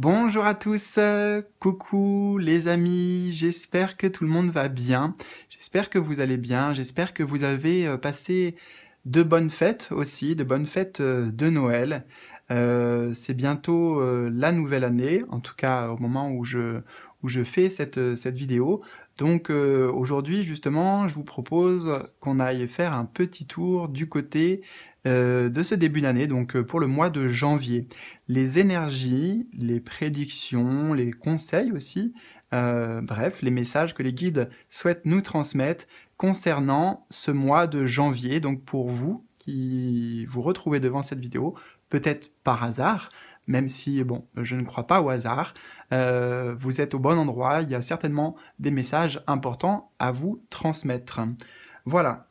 Bonjour à tous, euh, coucou les amis, j'espère que tout le monde va bien, j'espère que vous allez bien, j'espère que vous avez euh, passé de bonnes fêtes aussi, de bonnes fêtes euh, de Noël. c'est bientôt la nouvelle année, en tout cas au moment où je, où je fais cette, cette vidéo. Donc aujourd'hui justement, je vous propose qu'on aille faire un petit tour du côté euh, de ce début d'année, donc euh, pour le mois de janvier. Les énergies, les prédictions, les conseils aussi, euh, bref, les messages que les guides souhaitent nous transmettre concernant ce mois de janvier, donc pour vous qui vous retrouvez devant cette vidéo, peut-être par hasard, même si, bon, je ne crois pas au hasard, vous êtes au bon endroit, il y a certainement des messages importants à vous transmettre. Voilà,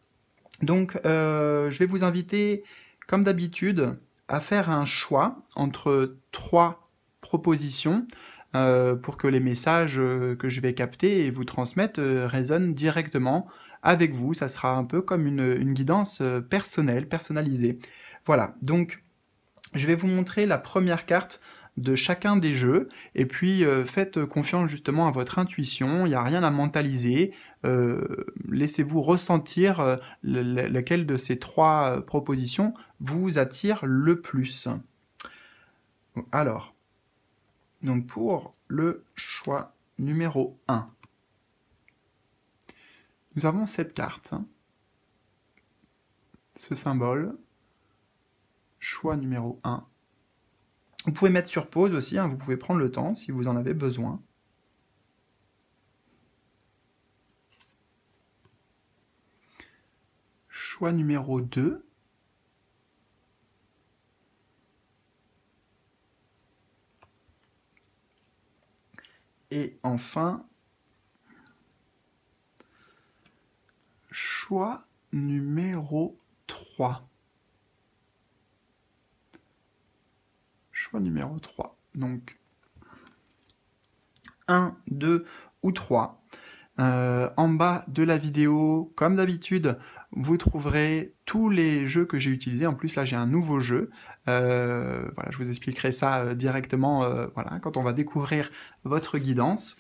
donc, euh, je vais vous inviter, comme d'habitude, à faire un choix entre trois propositions euh, pour que les messages euh, que je vais capter et vous transmettre résonnent directement avec vous. Ça sera un peu comme une guidance personnelle, personnalisée. Voilà, donc je vais vous montrer la première carte de chacun des jeux, et puis euh, faites confiance justement à votre intuition, il n'y a rien à mentaliser, euh, laissez-vous ressentir euh, laquelle de ces trois propositions vous attire le plus. Alors, donc pour le choix numéro 1, nous avons cette carte, hein. ce symbole, choix numéro 1, vous pouvez mettre sur pause aussi, hein, vous pouvez prendre le temps si vous en avez besoin. Choix numéro 2. Et enfin, choix numéro 3. numéro 3. Donc, 1, 2 ou 3. Euh, en bas de la vidéo, comme d'habitude, vous trouverez tous les jeux que j'ai utilisés. En plus, là, j'ai un nouveau jeu. Euh, voilà, je vous expliquerai ça euh, directement voilà, quand on va découvrir votre guidance.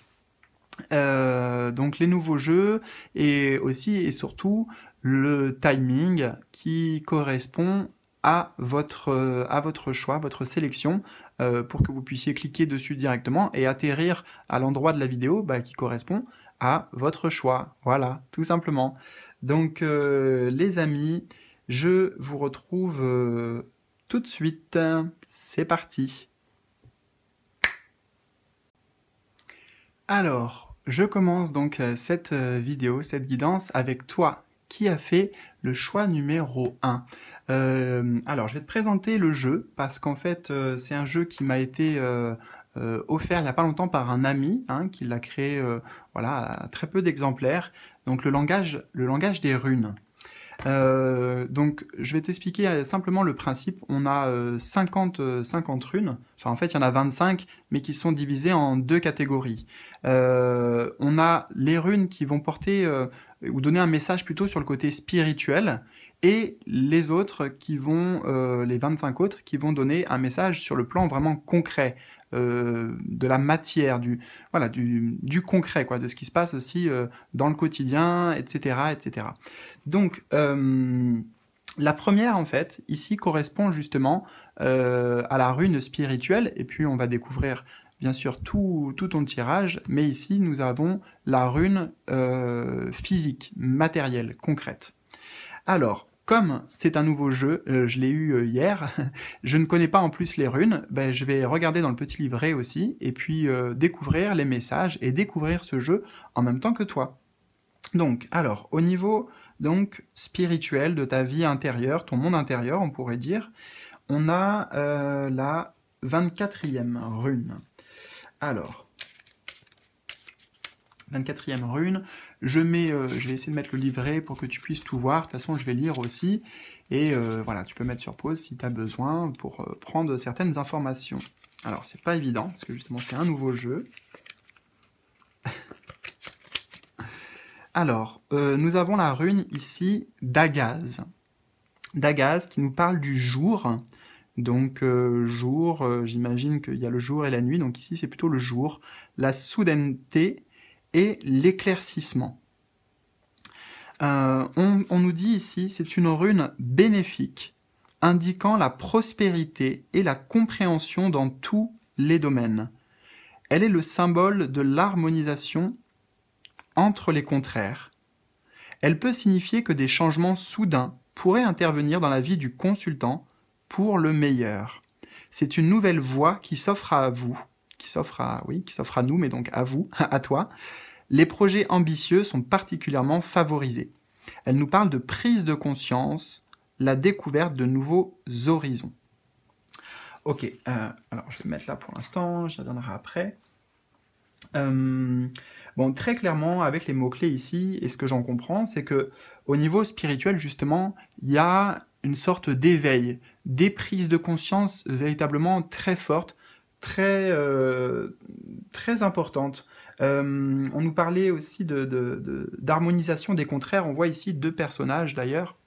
donc les nouveaux jeux et aussi et surtout le timing qui correspond à votre, euh, à votre choix, votre sélection, euh, pour que vous puissiez cliquer dessus directement et atterrir à l'endroit de la vidéo bah, qui correspond à votre choix. Voilà, tout simplement. Donc euh, les amis, je vous retrouve tout de suite. C'est parti. Alors, je commence donc cette vidéo, cette guidance avec toi qui a fait le choix numéro 1. Euh, alors, je vais te présenter le jeu parce qu'en fait, euh, c'est un jeu qui m'a été euh, offert il n'y a pas longtemps par un ami hein, qui l'a créé voilà, à très peu d'exemplaires. Donc, le langage, le langage des runes. donc, je vais t'expliquer simplement le principe. On a 50, 50 runes. Enfin, en fait, il y en a 25, mais qui sont divisées en deux catégories. on a les runes qui vont porter ou donner un message plutôt sur le côté spirituel et les autres qui vont, euh, les 25 autres qui vont donner un message sur le plan vraiment concret, euh, de la matière, du, voilà, du, du, concret, quoi, de ce qui se passe aussi euh, dans le quotidien, etc. etc. Donc, la première, en fait, ici correspond justement à la rune spirituelle, et puis on va découvrir bien sûr tout, tout, ton tirage, mais ici nous avons la rune physique, matérielle, concrète. Alors, comme c'est un nouveau jeu, euh, je l'ai eu euh, hier, je ne connais pas en plus les runes, ben, je vais regarder dans le petit livret aussi, et puis euh, découvrir les messages et découvrir ce jeu en même temps que toi. Donc, alors, au niveau donc spirituel de ta vie intérieure, ton monde intérieur, on pourrait dire, on a la 24e rune. Alors, 24e rune. Euh, je, vais essayer de mettre le livret pour que tu puisses tout voir. De toute façon, je vais lire aussi. Et euh, voilà, tu peux mettre sur pause si tu as besoin pour euh, prendre certaines informations. Alors, c'est pas évident, parce que justement, c'est un nouveau jeu. Alors, nous avons la rune ici d'Agaz. D'Agaz qui nous parle du jour. Donc jour, j'imagine qu'il y a le jour et la nuit, donc ici c'est plutôt le jour. La soudaineté et l'éclaircissement. Euh, on, on nous dit ici, c'est une rune bénéfique, indiquant la prospérité et la compréhension dans tous les domaines. Elle est le symbole de l'harmonisation entre les contraires. Elle peut signifier que des changements soudains pourraient intervenir dans la vie du consultant pour le meilleur. C'est une nouvelle voie qui s'offre à vous s'offre à, oui, nous, mais donc à vous, à toi, les projets ambitieux sont particulièrement favorisés. Elle nous parle de prise de conscience, la découverte de nouveaux horizons. Ok, euh, alors je vais mettre là pour l'instant, je la donnerai après. Euh, bon, très clairement, avec les mots-clés ici, et ce que j'en comprends, c'est que au niveau spirituel, justement, il y a une sorte d'éveil, des prises de conscience véritablement très fortes très, euh, très importante. Euh, on nous parlait aussi d'harmonisation de, de, des contraires. On voit ici deux personnages d'ailleurs.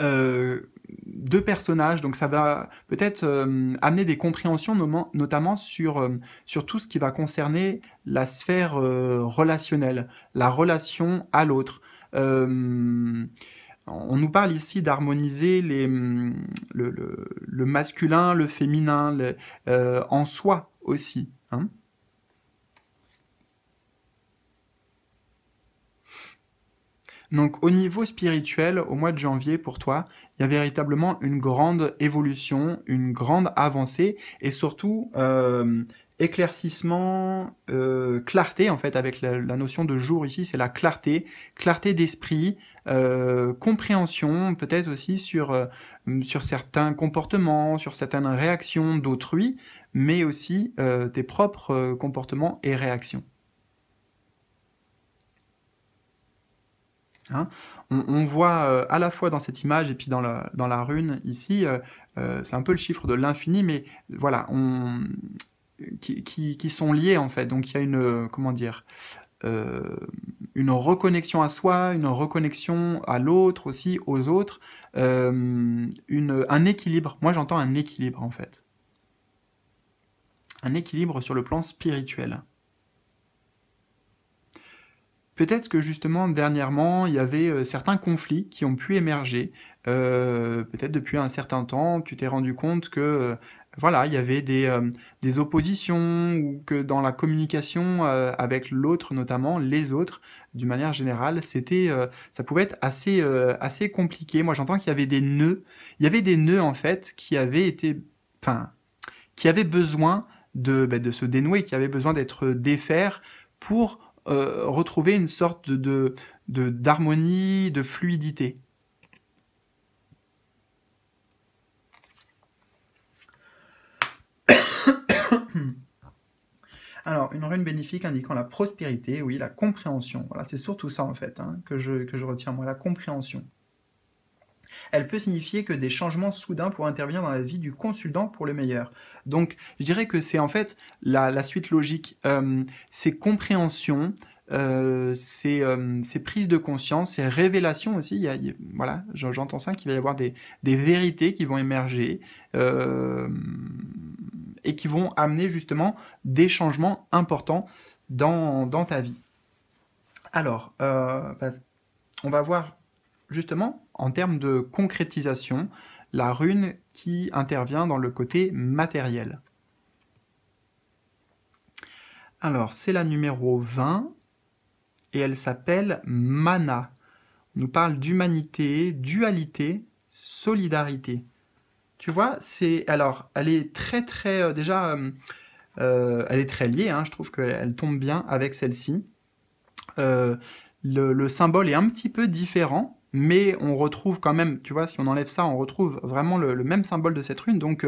Euh, deux personnages, donc ça va peut-être amener des compréhensions notamment sur, sur tout ce qui va concerner la sphère relationnelle, la relation à l'autre. On nous parle ici d'harmoniser les, mm, le, masculin, le féminin, euh, en soi aussi. Hein. Donc au niveau spirituel, au mois de janvier pour toi, il y a véritablement une grande évolution, une grande avancée et surtout euh, éclaircissement, euh, clarté en fait avec la, notion de jour ici, c'est la clarté, clarté d'esprit, euh, compréhension peut-être aussi sur euh, sur certains comportements, sur certaines réactions d'autrui, mais aussi tes propres comportements et réactions. Hein? on, voit à la fois dans cette image et puis dans la, dans la rune ici, c'est un peu le chiffre de l'infini, mais voilà, on, qui, sont liés en fait. Donc il y a une euh, comment dire euh, une reconnexion à soi, une reconnexion à l'autre aussi, aux autres, euh, une, un équilibre. Moi j'entends un équilibre en fait. Un équilibre sur le plan spirituel. Peut-être que justement dernièrement, il y avait certains conflits qui ont pu émerger. Peut-être depuis un certain temps, tu t'es rendu compte que voilà, il y avait euh, des, oppositions ou que dans la communication euh, avec l'autre notamment, les autres, d'une manière générale, c'était, euh, ça pouvait être assez, compliqué. Moi, j'entends qu'il y avait des nœuds. Il y avait des nœuds en fait qui avaient été, enfin, qui avaient besoin de, bah, se dénouer, qui avaient besoin d'être défaire pour retrouver une sorte de d'harmonie, de fluidité. Alors, une rune bénéfique indiquant la prospérité, oui, la compréhension. Voilà, c'est surtout ça en fait hein, que, je, que je retiens, moi, la compréhension. Elle peut signifier que des changements soudains pourraient intervenir dans la vie du consultant pour le meilleur. Donc, je dirais que c'est en fait la, suite logique. Euh, ces compréhensions, euh, ces euh, prises de conscience, ces révélations aussi. Il y a, voilà, j'entends ça, qu'il va y avoir des, des, vérités qui vont émerger et qui vont amener justement des changements importants dans, ta vie. Alors, euh, bah, on va voir justement en termes de concrétisation la rune qui intervient dans le côté matériel. Alors, c'est la numéro 20 et elle s'appelle Mana. On nous parle d'humanité, dualité, solidarité. Tu vois, c'est alors, elle est très très euh, déjà, euh, euh, elle est très liée. Hein, je trouve qu'elle tombe bien avec celle-ci. le, symbole est un petit peu différent, mais on retrouve quand même, tu vois, si on enlève ça, on retrouve vraiment le, le même symbole de cette rune. Donc,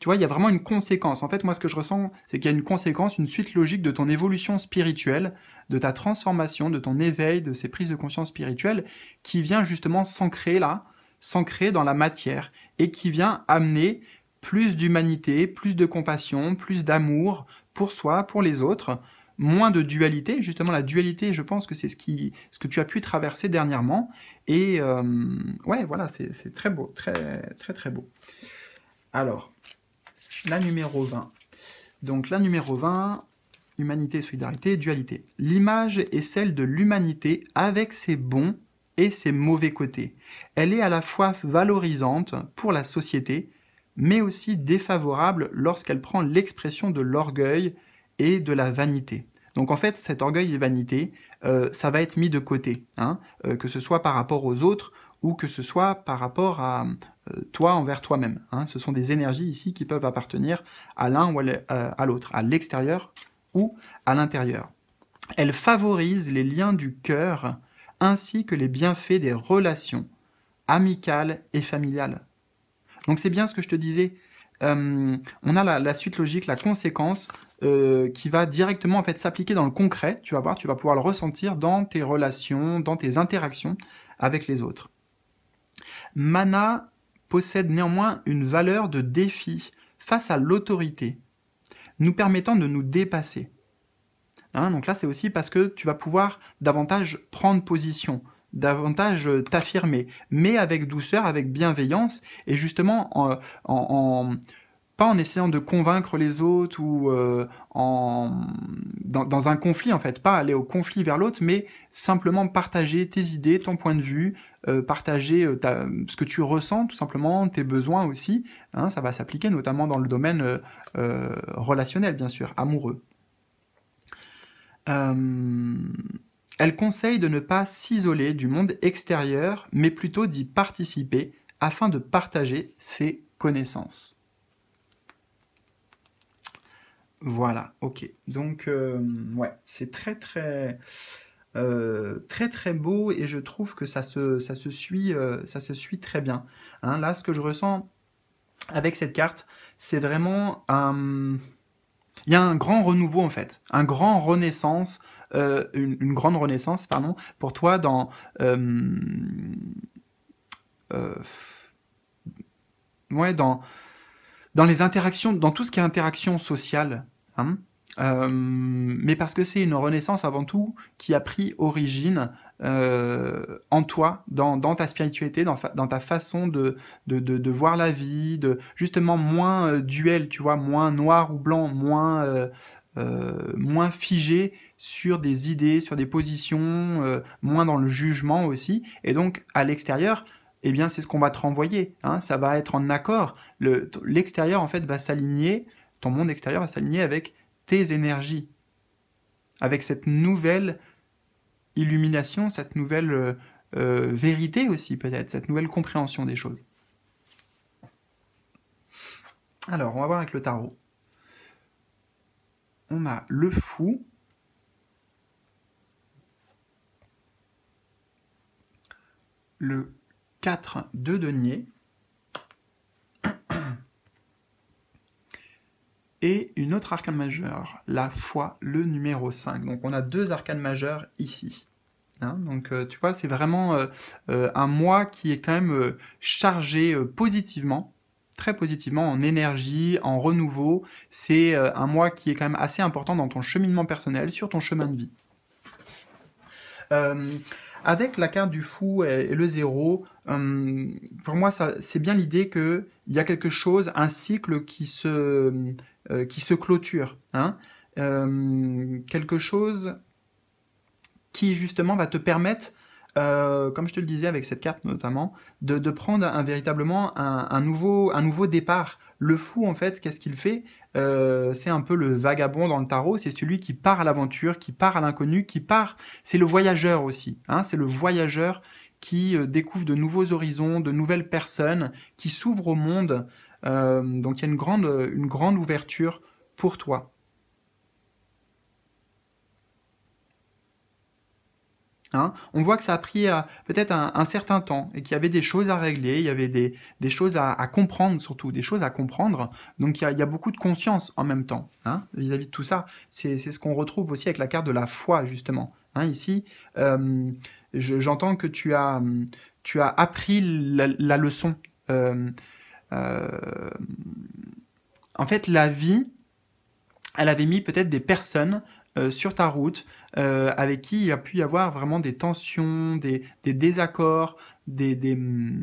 tu vois, il y a vraiment une conséquence. En fait, moi, ce que je ressens, c'est qu'il y a une conséquence, une suite logique de ton évolution spirituelle, de ta transformation, de ton éveil, de ces prises de conscience spirituelles, qui vient justement s'ancrer là s'ancrer dans la matière et qui vient amener plus d'humanité, plus de compassion, plus d'amour pour soi, pour les autres, moins de dualité. Justement, la dualité, je pense que c'est ce, ce que tu as pu traverser dernièrement. Et euh, ouais, voilà, c'est très beau, très, très, très beau. Alors, la numéro 20. Donc, la numéro 20, humanité, solidarité, dualité. L'image est celle de l'humanité avec ses bons et ses mauvais côtés. Elle est à la fois valorisante pour la société, mais aussi défavorable lorsqu'elle prend l'expression de l'orgueil et de la vanité. Donc en fait, cet orgueil et vanité, euh, ça va être mis de côté, hein, euh, que ce soit par rapport aux autres ou que ce soit par rapport à euh, toi envers toi-même. Hein. Ce sont des énergies ici qui peuvent appartenir à l'un ou à l'autre, à l'extérieur ou à l'intérieur. Elle favorise les liens du cœur ainsi que les bienfaits des relations amicales et familiales. Donc c'est bien ce que je te disais. Euh, on a la, suite logique, la conséquence euh, qui va directement en fait s'appliquer dans le concret. Tu vas voir, tu vas pouvoir le ressentir dans tes relations, dans tes interactions avec les autres. Mana possède néanmoins une valeur de défi face à l'autorité, nous permettant de nous dépasser. Hein, donc là, c'est aussi parce que tu vas pouvoir davantage prendre position, davantage euh, t'affirmer, mais avec douceur, avec bienveillance, et justement en, pas en essayant de convaincre les autres ou euh, en dans, un conflit en fait, pas aller au conflit vers l'autre, mais simplement partager tes idées, ton point de vue, euh, partager ce que tu ressens tout simplement, tes besoins aussi. Hein, ça va s'appliquer notamment dans le domaine relationnel bien sûr, amoureux. Euh, elle conseille de ne pas s'isoler du monde extérieur, mais plutôt d'y participer afin de partager ses connaissances. Voilà, ok. Donc, euh, ouais, c'est très, très, euh, très, très beau et je trouve que ça se, ça se, suit, ça se suit très bien. Hein, là, ce que je ressens avec cette carte, c'est vraiment un, il y a un grand renouveau en fait, un grand renaissance, euh, une, grande renaissance, pour toi dans euh, euh, dans dans les interactions, dans tout ce qui est interaction sociale, hein. mais parce que c'est une renaissance avant tout qui a pris origine euh, en toi, dans, ta spiritualité, dans, ta façon de, voir la vie, de justement moins euh, duel, tu vois, moins noir ou blanc, moins, euh, moins figé sur des idées, sur des positions, moins dans le jugement aussi. Et donc, à l'extérieur, eh bien, c'est ce qu'on va te renvoyer. Hein. ça va être en accord. L'extérieur, en fait, va s'aligner, ton monde extérieur va s'aligner avec tes énergies, avec cette nouvelle illumination, cette nouvelle euh, euh, vérité aussi peut-être, cette nouvelle compréhension des choses. Alors, on va voir avec le tarot. On a le fou. Le 4 de denier. et une autre arcane majeure, la foi, le numéro 5. Donc on a deux arcanes majeures ici. Hein. donc euh, tu vois, c'est vraiment euh, euh, un mois qui est quand même chargé positivement, très positivement en énergie, en renouveau. C'est un mois qui est quand même assez important dans ton cheminement personnel, sur ton chemin de vie. Avec la carte du fou et, le zéro, hum, pour moi, c'est bien l'idée qu'il y a quelque chose, un cycle qui se, euh, qui se clôture. Hein. Hum, quelque chose qui, justement, va te permettre euh, comme je te le disais avec cette carte notamment, de, prendre véritablement un, nouveau, départ. Le fou, en fait, qu'est-ce qu'il fait euh, C'est un peu le vagabond dans le tarot, c'est celui qui part à l'aventure, qui part à l'inconnu, qui part... C'est le voyageur aussi, hein. c'est le voyageur qui euh, découvre de nouveaux horizons, de nouvelles personnes, qui s'ouvre au monde. donc il y a une grande ouverture pour toi. Hein, on voit que ça a pris euh, peut-être un, certain temps et qu'il y avait des choses à régler, il y avait des, choses à, comprendre surtout, des choses à comprendre. Donc il y, a, beaucoup de conscience en même temps hein, vis-à-vis de tout ça. C'est ce qu'on retrouve aussi avec la carte de la foi justement. Hein, ici, euh, j'entends que tu as, appris la, leçon. Euh, en fait, la vie, elle avait mis peut-être des personnes sur ta route, euh, avec qui il a pu y avoir vraiment des tensions, des, désaccords, mm,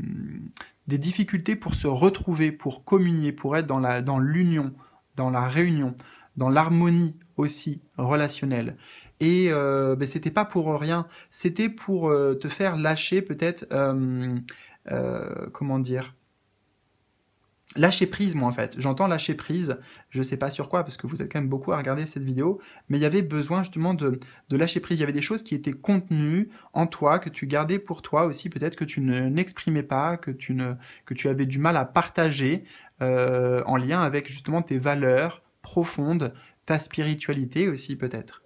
des, difficultés pour se retrouver, pour communier, pour être dans l'union, dans la réunion, dans l'harmonie aussi relationnelle. Et ce euh, n'était ben, c'était pas pour rien, c'était pour euh, te faire lâcher peut-être, comment dire, Lâcher prise, moi, en fait. J'entends lâcher prise, je ne sais pas sur quoi, parce que vous êtes quand même beaucoup à regarder cette vidéo, mais il y avait besoin justement de, lâcher prise. Il y avait des choses qui étaient contenues en toi, que tu gardais pour toi aussi, peut-être que tu n'exprimais pas, que tu, ne, que tu avais du mal à partager euh, en lien avec justement tes valeurs profondes, ta spiritualité aussi peut-être.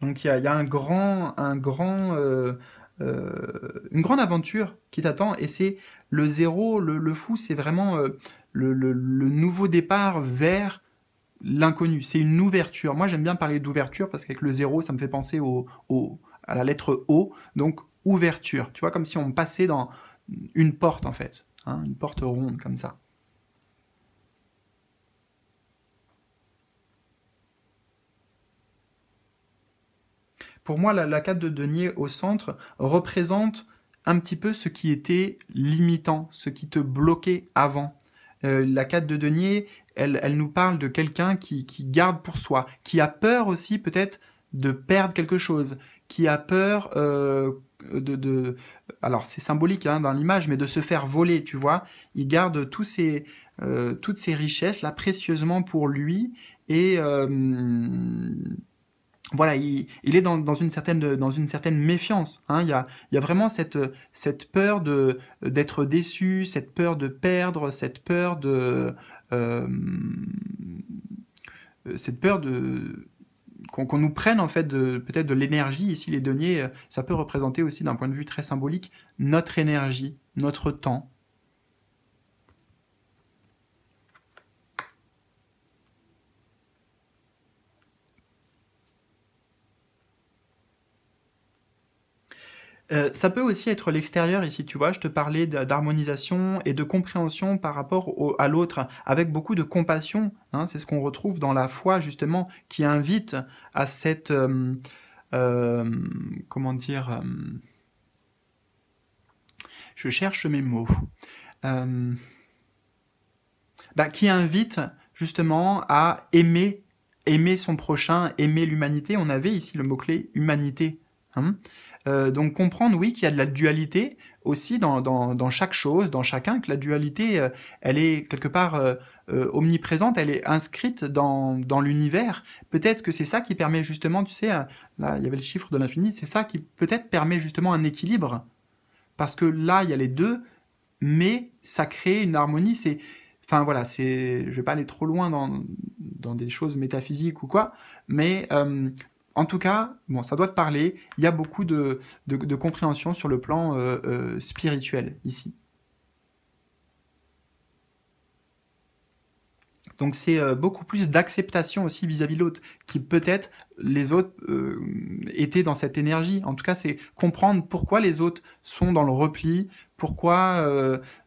Donc il y, a, un grand, un grand euh, euh, une grande aventure qui t'attend et c'est le zéro, le, fou, c'est vraiment euh, le, nouveau départ vers l'inconnu. C'est une ouverture. Moi, j'aime bien parler d'ouverture parce qu'avec le zéro, ça me fait penser au, à la lettre O, donc ouverture. Tu vois, comme si on passait dans une porte en fait, hein, une porte ronde comme ça. Pour moi, la, la carte de denier au centre représente un petit peu ce qui était limitant, ce qui te bloquait avant. Euh, la carte de denier, elle, elle nous parle de quelqu'un qui, qui, garde pour soi, qui a peur aussi peut-être de perdre quelque chose, qui a peur euh, de, alors c'est symbolique hein, dans l'image, mais de se faire voler, tu vois. Il garde tous ses, euh, toutes ses richesses là précieusement pour lui et voilà, il, est dans, une certaine, méfiance. Hein. Il, y a, vraiment cette, peur d'être déçu, cette peur de perdre, cette peur de euh, euh, cette peur qu'on nous prenne en fait peut-être de l'énergie. Ici, les deniers, euh, ça peut représenter aussi d'un point de vue très symbolique notre énergie, notre temps, Euh, ça peut aussi être l'extérieur ici, tu vois, je te parlais d'harmonisation et de compréhension par rapport à l'autre, avec beaucoup de compassion, hein. c'est ce qu'on retrouve dans la foi justement, qui invite à cette... Euh, euh, comment dire Je cherche mes mots. Bah, qui invite justement à aimer, aimer son prochain, aimer l'humanité. On avait ici le mot-clé humanité. Hein euh, donc comprendre, oui, qu'il y a de la dualité aussi dans, dans, dans, chaque chose, dans chacun, que la dualité, euh, elle est quelque part euh, omniprésente, elle est inscrite dans, dans l'univers. Peut-être que c'est ça qui permet justement, tu sais, là, il y avait le chiffre de l'infini, c'est ça qui peut-être permet justement un équilibre. Parce que là, il y a les deux, mais ça crée une harmonie, c'est... Enfin voilà, c'est, je vais pas aller trop loin dans, dans des choses métaphysiques ou quoi, mais en tout cas, bon, ça doit te parler. Il y a beaucoup de, compréhension sur le plan euh, euh, spirituel ici. Donc c'est euh, beaucoup plus d'acceptation aussi vis-à-vis de l'autre, qui peut-être les autres étaient dans cette énergie. En tout cas, c'est comprendre pourquoi les autres sont dans le repli, pourquoi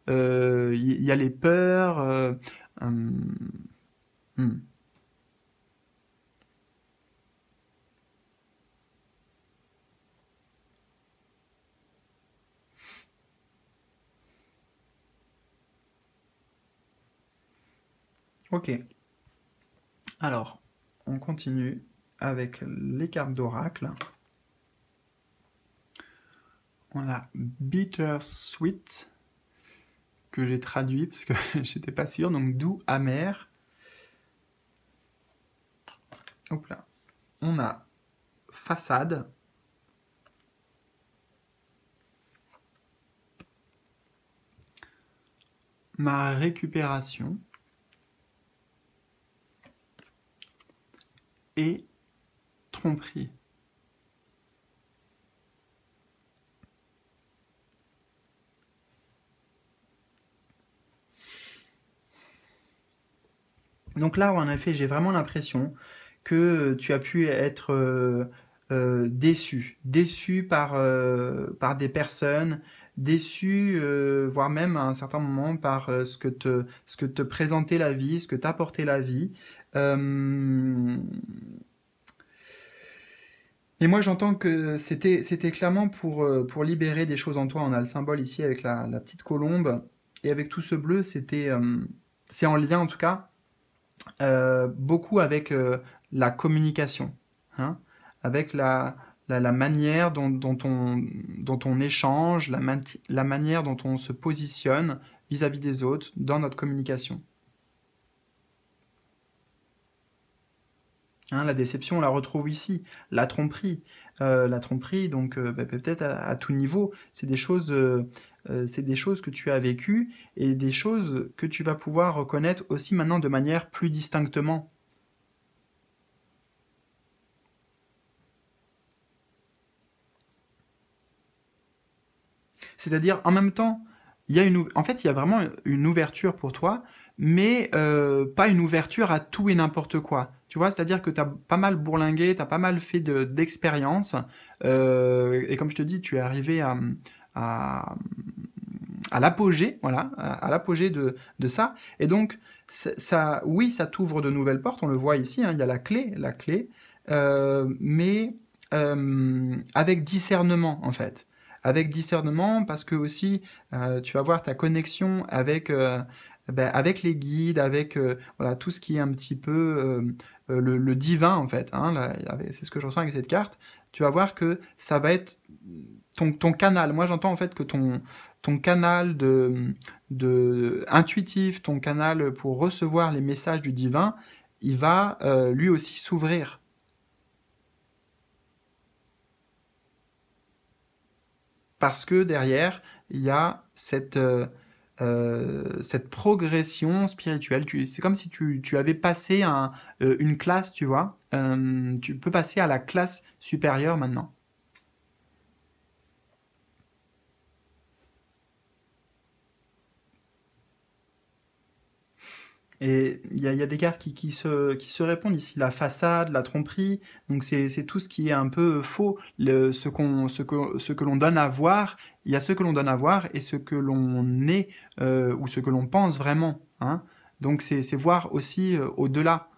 il y, a les peurs. Hum, hum. Ok. Alors, on continue avec les cartes d'oracle. On a sweet que j'ai traduit parce que j'étais pas sûr, donc doux, amer. Hop là. On a façade. Ma récupération. et tromperie Donc là, en effet, j'ai vraiment l'impression que tu as pu être euh, euh, déçu, déçu par, euh, par des personnes, déçu, voire même à un certain moment par ce, que te, ce que te présentait la vie, ce que t'apportait la vie, euh, et moi, j'entends que c'était, clairement pour, euh, pour libérer des choses en toi. On a le symbole ici avec la, petite colombe. Et avec tout ce bleu, c'était, euh, c'est en lien en tout cas, beaucoup avec la communication, hein. avec la, manière dont, dont, on, échange, la, manière dont on se positionne vis à -vis des autres dans notre communication. Hein, la déception, on la retrouve ici. La tromperie, euh, la tromperie, donc euh, bah, peut-être à, tout niveau, euh, c'est des choses, que tu as vécues et des choses que tu vas pouvoir reconnaître aussi maintenant de manière plus distinctement. C'est-à-dire, en même temps, il y a en fait, il y a vraiment une ouverture pour toi, mais pas une ouverture à tout et n'importe quoi. Tu vois, c'est-à-dire que tu as pas mal bourlingué, tu as pas mal fait d'expérience. Euh, et comme je te dis, tu es arrivé à, à, l'apogée, voilà, à, l'apogée de, ça. Et donc, ça, oui, ça t'ouvre de nouvelles portes, on le voit ici, hein, il y a la clé, la clé, euh, mais euh, avec discernement, en fait avec discernement parce que aussi tu vas voir ta connexion avec ben, avec les guides avec voilà tout ce qui est un petit peu euh, le, divin en fait. Hein, c'est ce que je ressens avec cette carte. Tu vas voir que ça va être ton, canal. Moi, j'entends en fait que ton, ton canal de, de intuitif, ton canal pour recevoir les messages du divin, il va euh, lui aussi s'ouvrir. Parce que derrière, il y a cette, euh, euh, cette progression spirituelle. C'est comme si tu, avais passé euh, une classe, tu vois. Euh, tu peux passer à la classe supérieure maintenant. Et il y, a des cartes qui, se, qui se répondent ici. La façade, la tromperie, donc c'est tout ce qui est un peu faux. Le, ce, qu'on ce que, ce que l'on donne à voir, il y a ce que l'on donne à voir et ce que l'on est euh, ou ce que l'on pense vraiment. Hein. Donc c'est voir aussi euh, au-delà.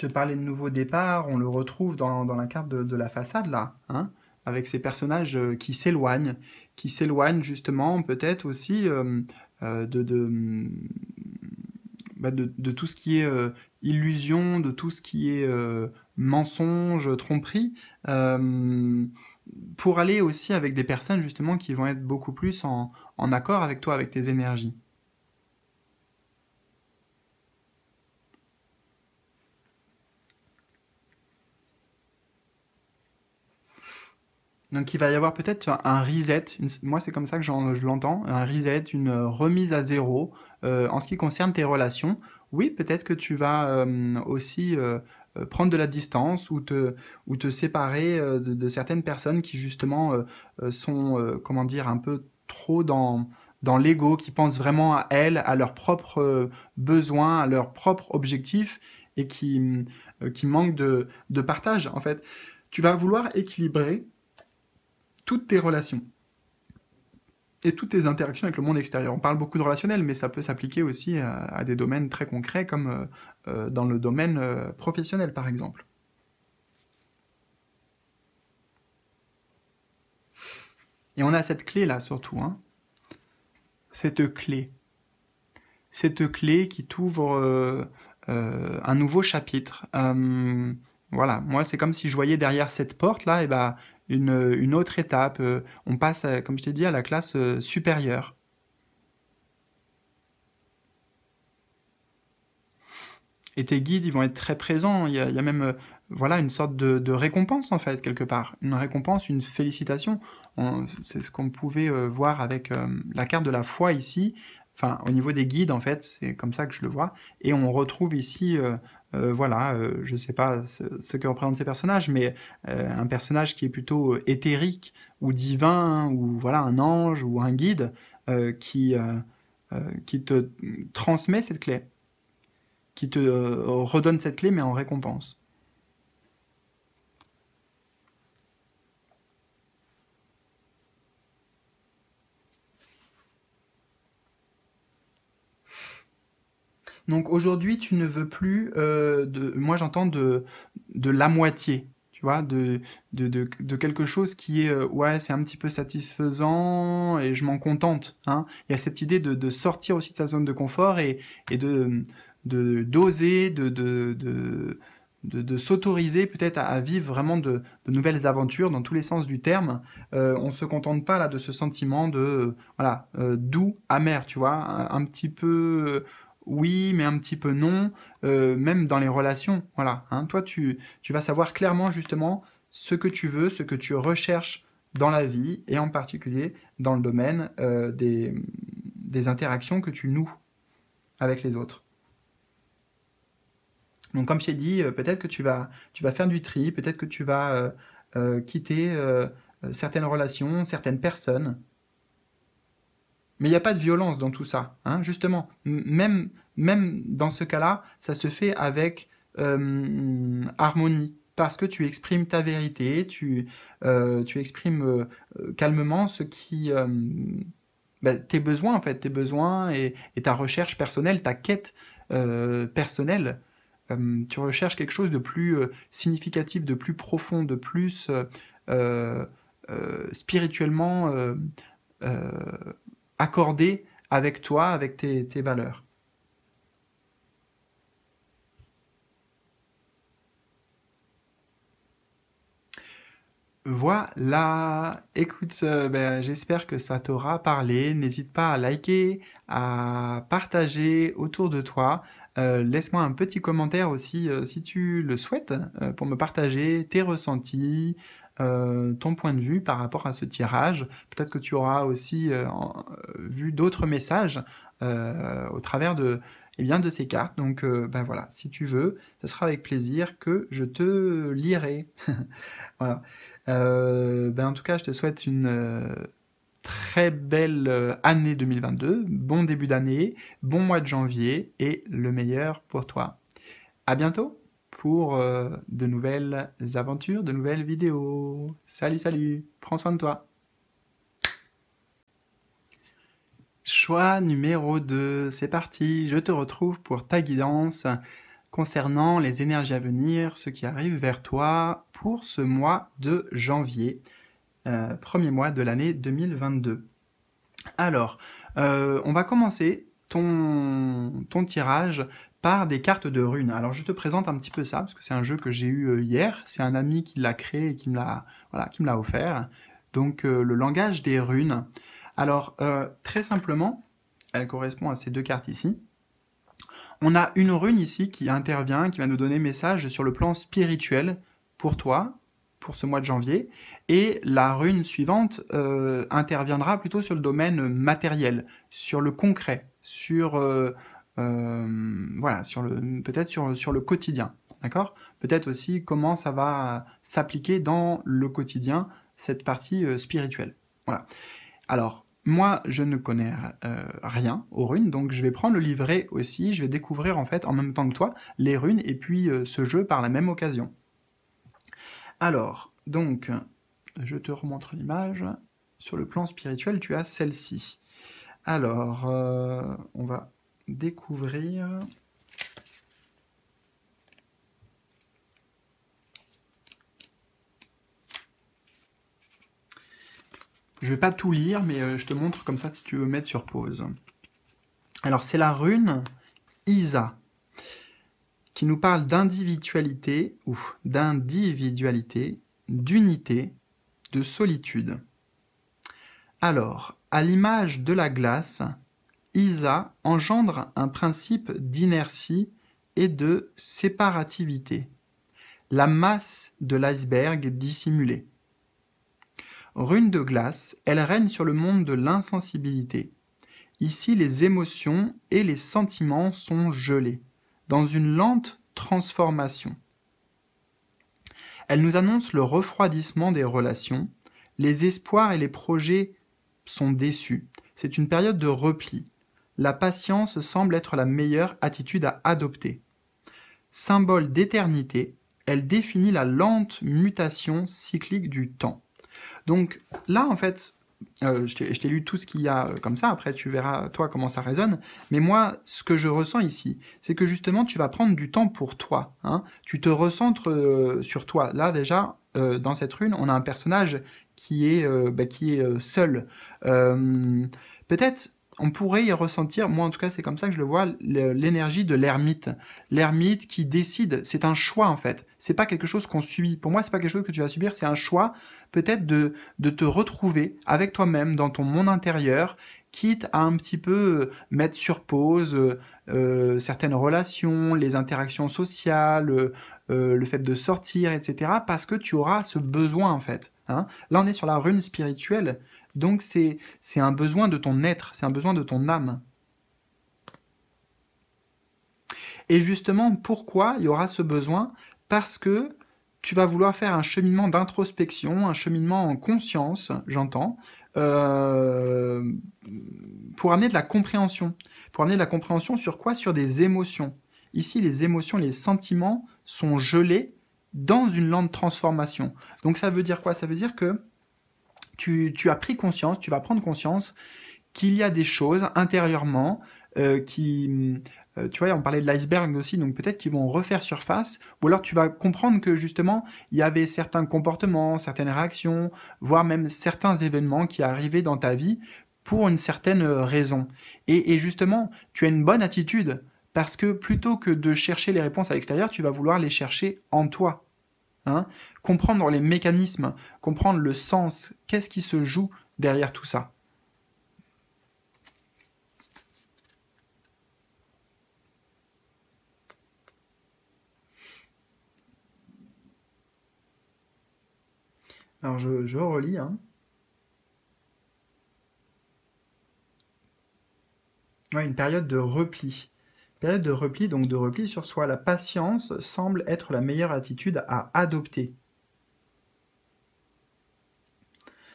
Je te parlais de nouveau départ, on le retrouve dans, la carte de, la façade là, hein, avec ces personnages euh, qui s'éloignent, qui s'éloignent justement peut-être aussi euh, euh, bah, de, de, tout ce qui est illusion, de tout ce qui est mensonge, tromperie, pour aller aussi avec des personnes justement qui vont être beaucoup plus en, en accord avec toi, avec tes énergies. Donc il va y avoir peut-être un reset, moi c'est comme ça que je l'entends, un reset, une remise à zéro euh, en ce qui concerne tes relations. Oui, peut-être que tu vas euh, aussi euh, prendre de la distance ou te, ou te séparer de, de, certaines personnes qui justement sont, comment dire, un peu trop dans, dans l'ego, qui pensent vraiment à elles, à leurs propres besoins, à leurs propres objectifs et qui, qui manquent de, de partage en fait. Tu vas vouloir équilibrer toutes tes relations et toutes tes interactions avec le monde extérieur. On parle beaucoup de relationnel, mais ça peut s'appliquer aussi à, des domaines très concrets, comme euh, euh, dans le domaine euh, professionnel, par exemple. Et on a cette clé-là, surtout. Hein. Cette clé. Cette clé qui t'ouvre un nouveau chapitre. voilà, moi, c'est comme si je voyais derrière cette porte-là, et eh ben, une, autre étape. Euh, on passe, euh, comme je t'ai dit, à la classe euh, supérieure. et tes guides, ils vont être très présents. Il y a, même voilà une sorte de, récompense en fait quelque part, une récompense, une félicitation. C'est ce qu'on pouvait voir avec la carte de la foi ici enfin au niveau des guides en fait, c'est comme ça que je le vois. Et on retrouve ici, euh, euh, voilà, euh, je sais pas ce, que représentent ces personnages, mais un personnage qui est plutôt éthérique ou divin ou voilà un ange ou un guide qui qui te transmet cette clé, qui te redonne cette clé mais en récompense. Donc aujourd'hui, tu ne veux plus euh, de. Moi, j'entends de, de la moitié, tu vois, de, de, de, quelque chose qui est. Euh, ouais, c'est un petit peu satisfaisant et je m'en contente. Hein. Il y a cette idée de, de, sortir aussi de sa zone de confort et, et de d'oser, de, de, de, de, s'autoriser peut-être à, vivre vraiment de, de, nouvelles aventures dans tous les sens du terme. Euh, on ne se contente pas là de ce sentiment de, voilà, doux, amer, tu vois, un petit peu oui, mais un petit peu non, euh, même dans les relations. Voilà, hein. toi, tu, vas savoir clairement justement ce que tu veux, ce que tu recherches dans la vie, et en particulier dans le domaine euh, des, interactions que tu noues avec les autres. Donc comme je t'ai dit, euh, peut-être que tu vas, faire du tri, peut-être que tu vas quitter certaines relations, certaines personnes, mais il n'y a pas de violence dans tout ça, hein, justement. Même, même dans ce cas-là, ça se fait avec euh, harmonie, parce que tu exprimes ta vérité, tu, euh, tu exprimes euh, calmement ce qui... Bah, tes besoins, en fait, tes besoins et, ta recherche personnelle, ta quête personnelle. tu recherches quelque chose de plus significatif, de plus profond, de plus spirituellement... Accorder avec toi, avec tes, valeurs. Voilà, écoute, euh, ben, j'espère que ça t'aura parlé. N'hésite pas à liker, à partager autour de toi. Euh, laisse-moi un petit commentaire aussi euh, si tu le souhaites pour me partager tes ressentis, euh, ton point de vue par rapport à ce tirage. Peut-être que tu auras aussi euh, euh, vu d'autres messages au travers de, eh bien, de ces cartes. Donc ben voilà, si tu veux, ce sera avec plaisir que je te lirai. voilà. Ben en tout cas, je te souhaite une très belle année 2022, bon début d'année, bon mois de janvier et le meilleur pour toi. À bientôt pour euh, de nouvelles aventures, de nouvelles vidéos. Salut, salut, prends soin de toi. Choix numéro 2, c'est parti, je te retrouve pour ta guidance concernant les énergies à venir, ce qui arrive vers toi pour ce mois de janvier, euh, premier mois de l'année 2022. Alors, euh, on va commencer ton, ton tirage par des cartes de runes. Alors je te présente un petit peu ça, parce que c'est un jeu que j'ai eu euh, hier, c'est un ami qui l'a créé et qui me l'a offert. Donc euh, le langage des runes. Alors euh, très simplement, elle correspond à ces deux cartes ici. On a une rune ici qui intervient, qui va nous donner message sur le plan spirituel pour toi, pour ce mois de janvier, et la rune suivante interviendra plutôt sur le domaine matériel, sur le concret, sur euh, voilà, sur le, peut-être sur, le quotidien, d'accord Peut-être aussi comment ça va s'appliquer dans le quotidien, cette partie euh, spirituelle. Voilà. Alors, moi, je ne connais euh, rien aux runes, donc je vais prendre le livret aussi, je vais découvrir en fait, en même temps que toi, les runes et puis ce jeu par la même occasion. Alors, donc, je te remontre l'image. Sur le plan spirituel, tu as celle-ci. Alors, on va découvrir Je vais pas tout lire, mais euh, je te montre comme ça si tu veux mettre sur pause. Alors c'est la rune Isa qui nous parle d'individualité ou d'individualité, d'unité, de solitude. Alors, à l'image de la glace, Isa engendre un principe d'inertie et de séparativité, la masse de l'iceberg dissimulée. Rune de glace, elle règne sur le monde de l'insensibilité. Ici, les émotions et les sentiments sont gelés, dans une lente transformation. Elle nous annonce le refroidissement des relations, les espoirs et les projets sont déçus. C'est une période de repli, la patience semble être la meilleure attitude à adopter. Symbole d'éternité, elle définit la lente mutation cyclique du temps. Donc là, en fait, euh, je t'ai lu tout ce qu'il y a euh, comme ça, après tu verras toi comment ça résonne, mais moi, ce que je ressens ici, c'est que justement, tu vas prendre du temps pour toi. Hein. Tu te recentres euh, sur toi. Là, déjà, dans cette rune, on a un personnage qui est, bah, qui est seul. Peut-être on pourrait y ressentir, moi en tout cas c'est comme ça que je le vois, l'énergie de l'ermite. L'ermite qui décide, c'est un choix en fait, c'est pas quelque chose qu'on subit. Pour moi c'est pas quelque chose que tu vas subir, c'est un choix peut-être de, te retrouver avec toi-même dans ton monde intérieur, quitte à un petit peu euh, mettre sur pause euh, euh, certaines relations, les interactions sociales, le fait de sortir, etc. Parce que tu auras ce besoin en fait. Hein. Là on est sur la rune spirituelle, donc c'est un besoin de ton être, c'est un besoin de ton âme. Et justement, pourquoi il y aura ce besoin Parce que tu vas vouloir faire un cheminement d'introspection, un cheminement en conscience, j'entends, euh, pour amener de la compréhension. Pour amener de la compréhension sur quoi Sur des émotions. Ici, les émotions, les sentiments sont gelés dans une lente transformation. Donc ça veut dire quoi Ça veut dire que tu, as pris conscience, tu vas prendre conscience qu'il y a des choses intérieurement euh, qui, euh, tu vois, on parlait de l'iceberg aussi, donc peut-être qu'ils vont refaire surface, ou alors tu vas comprendre que justement, il y avait certains comportements, certaines réactions, voire même certains événements qui arrivaient dans ta vie pour une certaine euh, raison. et justement, tu as une bonne attitude, parce que plutôt que de chercher les réponses à l'extérieur, tu vas vouloir les chercher en toi. Hein, comprendre les mécanismes, comprendre le sens, qu'est-ce qui se joue derrière tout ça. Alors je, relis. Hein. une période de repli. Période de repli, donc de repli sur soi. La patience semble être la meilleure attitude à adopter.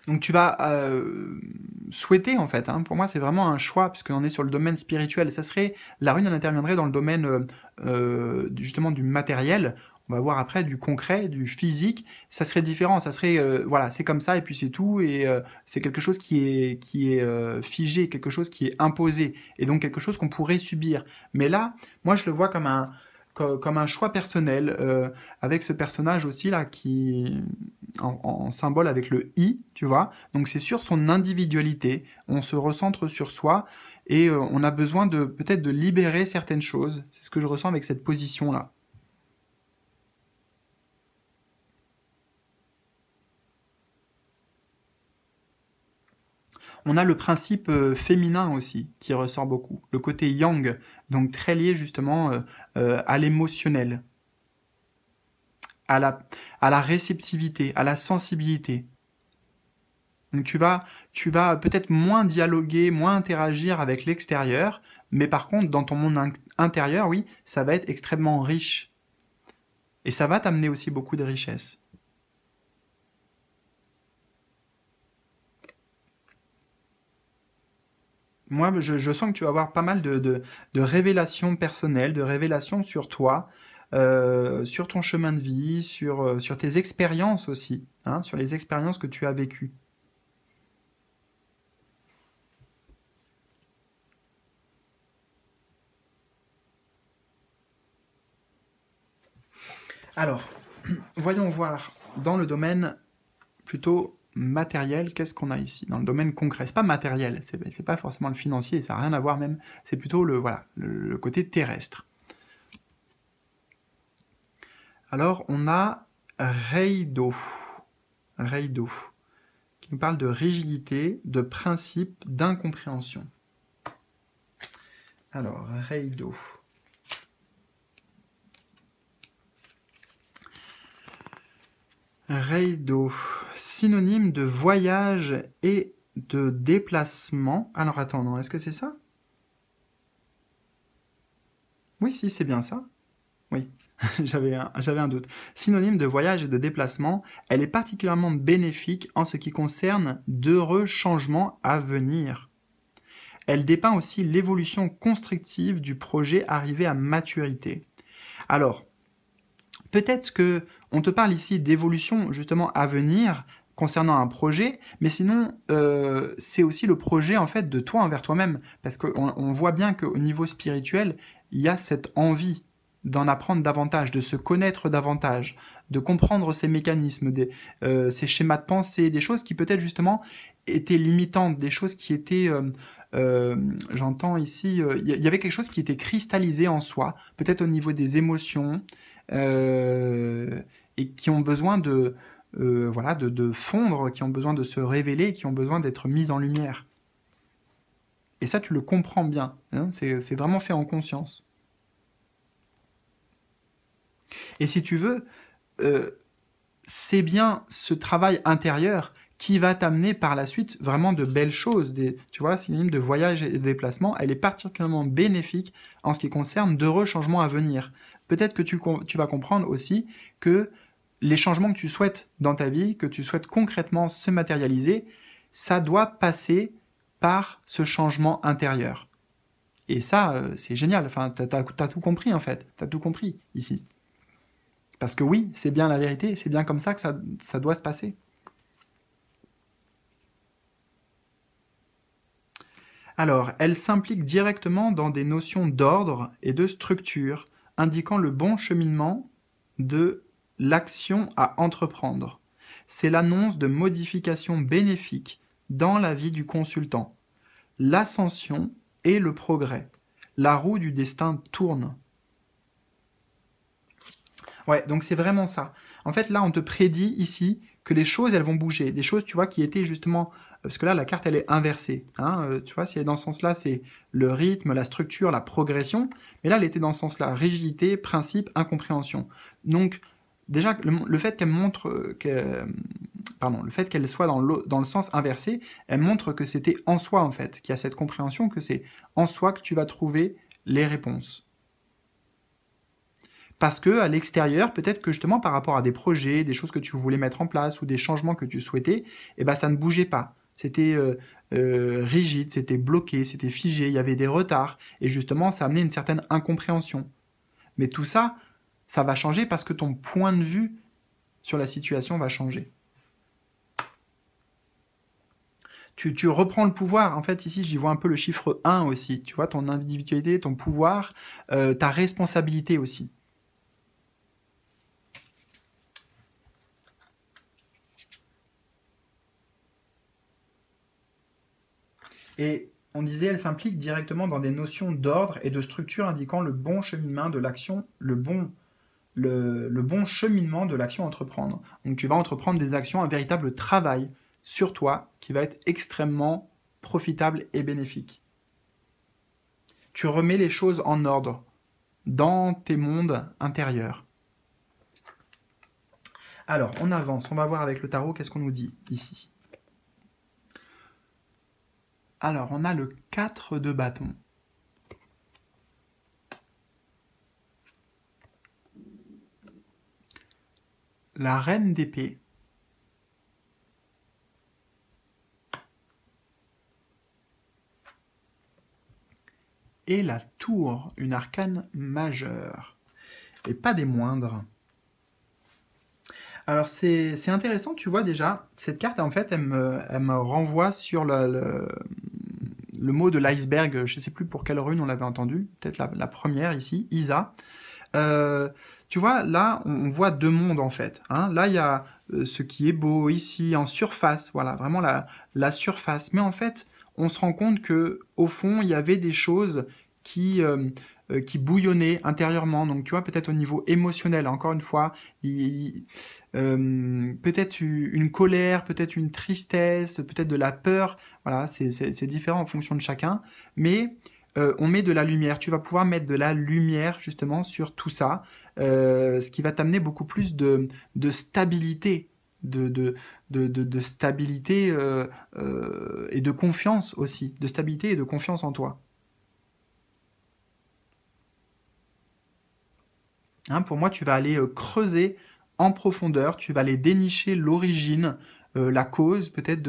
Donc tu vas euh, souhaiter en fait, hein. pour moi c'est vraiment un choix, puisqu'on est sur le domaine spirituel, ça serait, la rune elle interviendrait dans le domaine euh, euh, justement du matériel, on va voir après du concret, du physique, ça serait différent, ça serait euh, voilà, c'est comme ça et puis c'est tout et euh, c'est quelque chose qui est qui est euh, figé, quelque chose qui est imposé et donc quelque chose qu'on pourrait subir. Mais là, moi je le vois comme un comme un choix personnel, avec ce personnage aussi là qui en, en, symbole avec le i, tu vois. Donc c'est sur son individualité, on se recentre sur soi et on a besoin de peut-être de libérer certaines choses. C'est ce que je ressens avec cette position là. On a le principe euh, féminin aussi qui ressort beaucoup, le côté yang, donc très lié justement euh, euh, à l'émotionnel, à la, à la réceptivité, à la sensibilité. Donc tu vas, tu vas peut-être moins dialoguer, moins interagir avec l'extérieur, mais par contre, dans ton monde intérieur, oui, ça va être extrêmement riche. Et ça va t'amener aussi beaucoup de richesses. Moi, je, sens que tu vas avoir pas mal de, révélations personnelles, de révélations sur toi, euh, sur ton chemin de vie, sur, euh, tes expériences aussi, hein, sur les expériences que tu as vécues. Alors, voyons voir dans le domaine plutôt matériel, qu'est-ce qu'on a ici Dans le domaine concret, c'est pas matériel, c'est pas forcément le financier, ça n'a rien à voir même, c'est plutôt le, voilà, le, côté terrestre. Alors on a Reido, Reido, qui nous parle de rigidité, de principe, d'incompréhension. Alors, Reido. Reido, synonyme de voyage et de déplacement. Alors attends, est-ce que c'est ça Oui, si, c'est bien ça. Oui, j'avais un, un, doute. Synonyme de voyage et de déplacement, elle est particulièrement bénéfique en ce qui concerne d'heureux changements à venir. Elle dépeint aussi l'évolution constructive du projet arrivé à maturité. Alors, peut-être que on te parle ici d'évolution justement à venir concernant un projet, mais sinon euh, c'est aussi le projet en fait de toi envers toi-même, parce qu'on on voit bien qu'au niveau spirituel, il y a cette envie d'en apprendre davantage, de se connaître davantage, de comprendre ces mécanismes, des, euh, ces schémas de pensée, des choses qui peut-être justement étaient limitantes, des choses qui étaient, euh, j'entends ici, il y avait quelque chose qui était cristallisé en soi, peut-être au niveau des émotions, euh, et qui ont besoin de, euh, voilà, de, fondre, qui ont besoin de se révéler, qui ont besoin d'être mises en lumière. Et ça, tu le comprends bien. Hein, c'est vraiment fait en conscience. Et si tu veux, euh, c'est bien ce travail intérieur qui va t'amener par la suite vraiment de belles choses. tu vois, synonyme de voyage et de déplacement, elle est particulièrement bénéfique en ce qui concerne d'heureux changements à venir peut-être que tu, vas comprendre aussi que les changements que tu souhaites dans ta vie, que tu souhaites concrètement se matérialiser, ça doit passer par ce changement intérieur. Et ça, euh, c'est génial. Enfin, t'as as, tout compris en fait. tu as tout compris ici. Parce que oui, c'est bien la vérité. C'est bien comme ça que ça, ça doit se passer. Alors, elle s'implique directement dans des notions d'ordre et de structure, indiquant le bon cheminement de l'action à entreprendre. C'est l'annonce de modifications bénéfiques dans la vie du consultant. L'ascension et le progrès. La roue du destin tourne. Ouais, donc c'est vraiment ça. En fait, là, on te prédit ici que les choses, elles vont bouger. Des choses, tu vois, qui étaient justement parce que là, la carte, elle est inversée. Hein. Euh, tu vois, si elle est dans ce sens-là, c'est le rythme, la structure, la progression. Mais là, elle était dans ce sens-là, rigidité, principe, incompréhension. Donc, déjà, le, fait qu'elle montre, euh, euh, pardon, le fait qu'elle soit dans le, dans le sens inversé, elle montre que c'était en soi, en fait, qu'il y a cette compréhension, que c'est en soi que tu vas trouver les réponses parce que à l'extérieur, peut-être que justement par rapport à des projets, des choses que tu voulais mettre en place ou des changements que tu souhaitais, eh ben ça ne bougeait pas. C'était euh, euh, rigide, c'était bloqué, c'était figé, il y avait des retards. Et justement, ça amenait une certaine incompréhension. Mais tout ça, ça va changer parce que ton point de vue sur la situation va changer. Tu, reprends le pouvoir. En fait, ici, j'y vois un peu le chiffre 1 aussi. Tu vois, ton individualité, ton pouvoir, euh, ta responsabilité aussi. Et on disait, elle s'implique directement dans des notions d'ordre et de structure indiquant le bon cheminement de l'action, le bon, le, bon cheminement de l'action à entreprendre. Donc tu vas entreprendre des actions, un véritable travail sur toi qui va être extrêmement profitable et bénéfique. Tu remets les choses en ordre dans tes mondes intérieurs. Alors, on avance, on va voir avec le tarot qu'est-ce qu'on nous dit ici. Alors, on a le 4 de bâton. La reine d'épée. Et la tour, une arcane majeure. Et pas des moindres. Alors c'est intéressant, tu vois déjà, cette carte en fait, elle me, renvoie sur le le mot de l'iceberg, je ne sais plus pour quelle rune on l'avait entendu, peut-être la, première ici, Isa. Euh, tu vois, là, on voit deux mondes en fait. Hein. Là, il y a euh, ce qui est beau ici en surface, voilà, vraiment la, la surface. Mais en fait, on se rend compte que au fond, il y avait des choses qui, euh, euh, qui bouillonnait intérieurement. Donc, tu vois, peut-être au niveau émotionnel, encore une fois, euh, peut-être une colère, peut-être une tristesse, peut-être de la peur. Voilà, c'est différent en fonction de chacun. Mais euh, on met de la lumière. Tu vas pouvoir mettre de la lumière justement sur tout ça, ce qui va t'amener beaucoup plus de, stabilité, de, stabilité et de confiance aussi, de stabilité et de confiance en toi. Hein, pour moi, tu vas aller euh, creuser en profondeur, tu vas aller dénicher l'origine, euh, la cause peut-être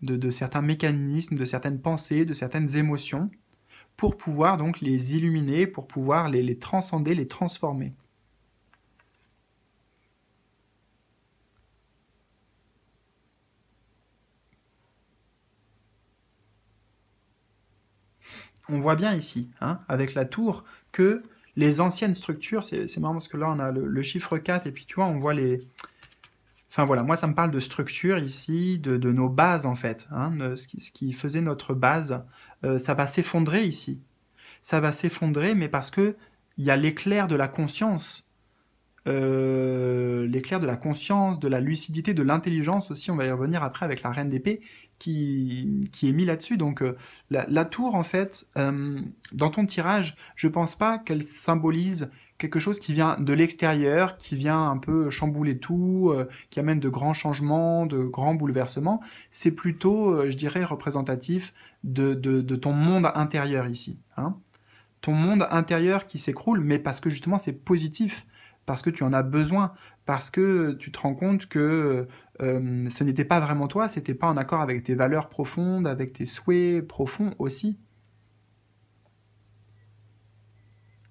de, certains mécanismes, de certaines pensées, de certaines émotions, pour pouvoir donc les illuminer, pour pouvoir les, transcender, les transformer. On voit bien ici, hein, avec la tour, que les anciennes structures, c'est marrant parce que là, on a le, chiffre 4, et puis tu vois, on voit les... Enfin voilà, moi, ça me parle de structure ici, de, nos bases, en fait. Hein, ce, qui, faisait notre base, euh, ça va s'effondrer ici. Ça va s'effondrer, mais parce que il y a l'éclair de la conscience. Euh, l'éclair de la conscience, de la lucidité, de l'intelligence aussi, on va y revenir après avec la reine d'épée, qui, est mis là-dessus. Donc euh, la, tour, en fait, euh, dans ton tirage, je ne pense pas qu'elle symbolise quelque chose qui vient de l'extérieur, qui vient un peu chambouler tout, euh, qui amène de grands changements, de grands bouleversements. C'est plutôt, je dirais, représentatif de, ton monde intérieur ici. Hein. ton monde intérieur qui s'écroule, mais parce que justement c'est positif parce que tu en as besoin, parce que tu te rends compte que euh, ce n'était pas vraiment toi, ce n'était pas en accord avec tes valeurs profondes, avec tes souhaits profonds aussi.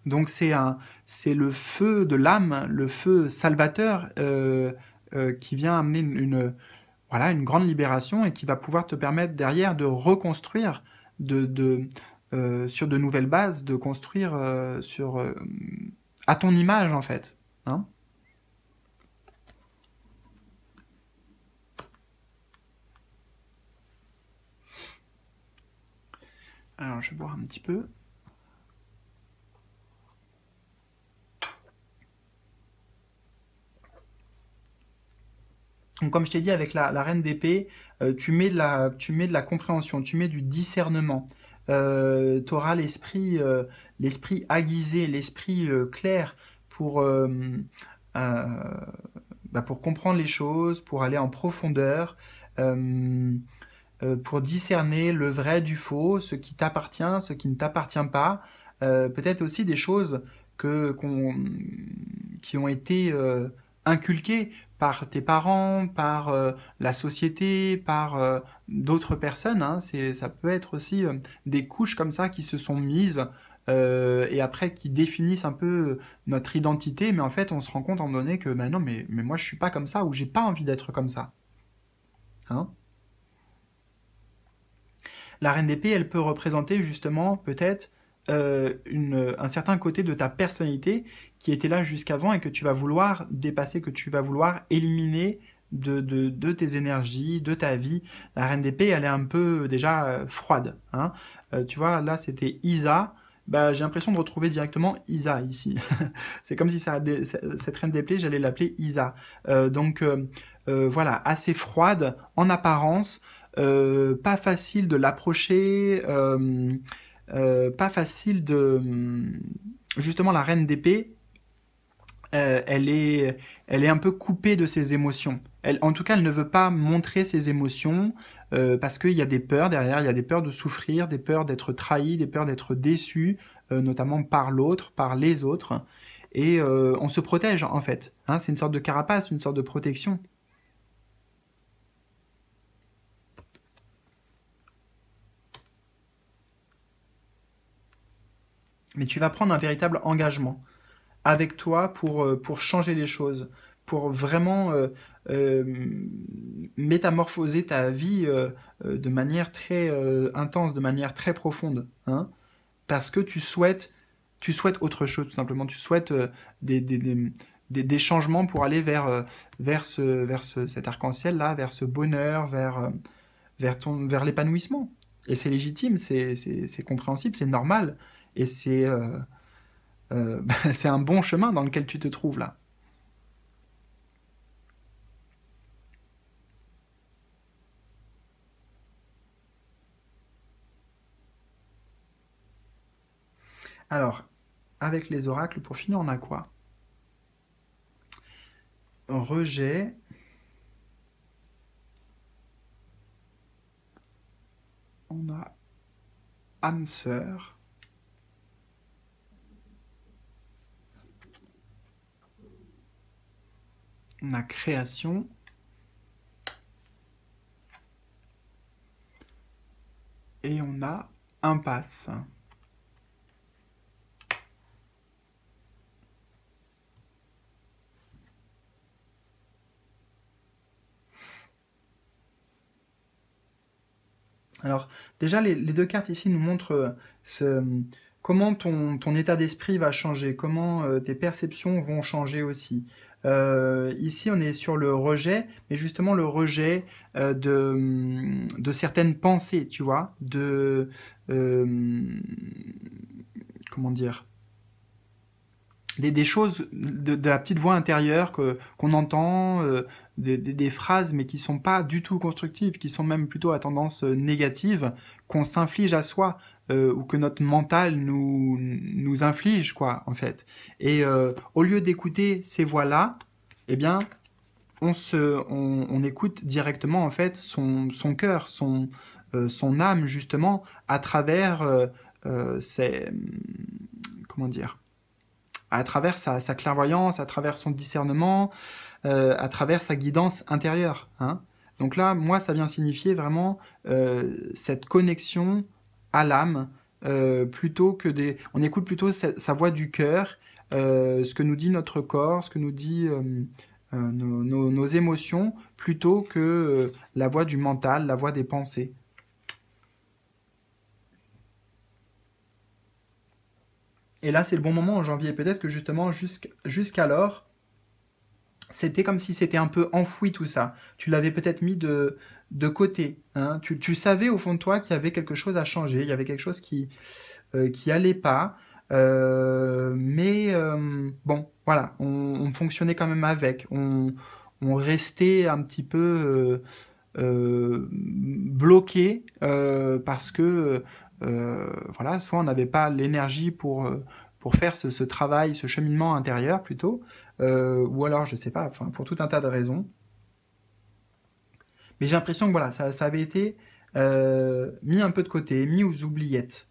Donc c'est le feu de l'âme, le feu salvateur euh, euh, qui vient amener une, voilà, une grande libération et qui va pouvoir te permettre derrière de reconstruire sur de nouvelles bases, de construire à ton image en fait. Alors, je vais boire un petit peu. comme je t'ai dit, avec la, reine d'épée, euh, tu, mets de la, tu mets de la compréhension, tu mets du discernement. Euh, tu auras l'esprit euh, l'esprit aiguisé, l'esprit clair, pour, euh, euh, bah, pour comprendre les choses, pour aller en profondeur, euh, pour discerner le vrai du faux, ce qui t'appartient, ce qui ne t'appartient pas. Peut-être aussi des choses que, qu'on qui ont été inculquées par tes parents, par la société, par d'autres personnes. Hein. ça peut être aussi des couches comme ça qui se sont mises euh, et après qui définissent un peu euh, notre identité, mais en fait on se rend compte en donné que ben non, mais, mais moi je suis pas comme ça ou j'ai pas envie d'être comme ça. Hein la reine d'épée, elle peut représenter justement peut-être euh, un certain côté de ta personnalité qui était là jusqu'avant et que tu vas vouloir dépasser, que tu vas vouloir éliminer de, de, tes énergies, de ta vie. La reine d'épée, elle est un peu déjà froide. Hein. tu vois, là c'était Isa. Bah, j'ai l'impression de retrouver directement Isa ici. c'est comme si cette reine des plaies, j'allais l'appeler Isa. Euh, donc euh, euh, voilà, assez froide en apparence, pas facile de l'approcher, pas facile de... Hum, justement, la reine d'épée, elle, elle est un peu coupée de ses émotions en tout cas, elle ne veut pas montrer ses émotions euh, parce qu'il y a des peurs derrière, il y a des peurs de souffrir, des peurs d'être trahi, des peurs d'être déçu, euh, notamment par l'autre, par les autres. Et euh, on se protège, en fait. Hein. c'est une sorte de carapace, une sorte de protection. Mais tu vas prendre un véritable engagement avec toi pour changer les choses, pour vraiment euh, euh, métamorphoser ta vie euh, de manière très intense, de manière très profonde, hein, parce que tu souhaites, tu souhaites autre chose, tout simplement, tu souhaites des, des, des changements pour aller vers, vers, vers cet arc-en-ciel-là, vers ce bonheur, vers, vers, ton, vers l'épanouissement. Et c'est légitime, c'est, compréhensible, c'est normal. Et c'est, c'est un bon chemin dans lequel tu te trouves là. Alors, avec les oracles, pour finir, on a quoi Rejet. On a âme sœur. On a création. Et on a impasse. Alors déjà, les, deux cartes ici nous montrent euh, comment ton, état d'esprit va changer, comment euh, tes perceptions vont changer aussi. Euh, ici, on est sur le rejet, mais justement le rejet de, de, certaines pensées, tu vois, de... comment dire des, choses de, la petite voix intérieure que qu'on entend, euh, des, phrases mais qui sont pas du tout constructives, qui sont même plutôt à tendance euh, négative, qu'on s'inflige à soi euh, ou que notre mental nous nous inflige quoi en fait. Et au lieu d'écouter ces voix là, eh bien on se on, écoute directement en fait son son cœur, son son âme justement à travers ces comment dire à travers sa, clairvoyance, à travers son discernement, euh, à travers sa guidance intérieure. Hein. Donc là, moi, ça vient signifier vraiment euh, cette connexion à l'âme, euh, plutôt que des... On écoute plutôt sa, voix du cœur, ce que nous dit notre corps, ce que nous dit... nos, émotions plutôt que la voix du mental, la voix des pensées. Et là, c'est le bon moment en janvier. Peut-être que justement, jusqu'alors, c'était comme si c'était un peu enfoui tout ça. Tu l'avais peut-être mis de, côté. Hein. Tu, savais au fond de toi qu'il y avait quelque chose à changer, il y avait quelque chose qui euh, allait pas. Euh, mais euh, bon, voilà, on, fonctionnait quand même avec. On, on restait un petit peu bloqué parce que euh, voilà, soit on n'avait pas l'énergie pour euh, pour faire ce, travail, ce cheminement intérieur plutôt, euh, ou alors je sais pas, enfin pour tout un tas de raisons. Mais j'ai l'impression que voilà, ça, avait été mis un peu de côté, mis aux oubliettes.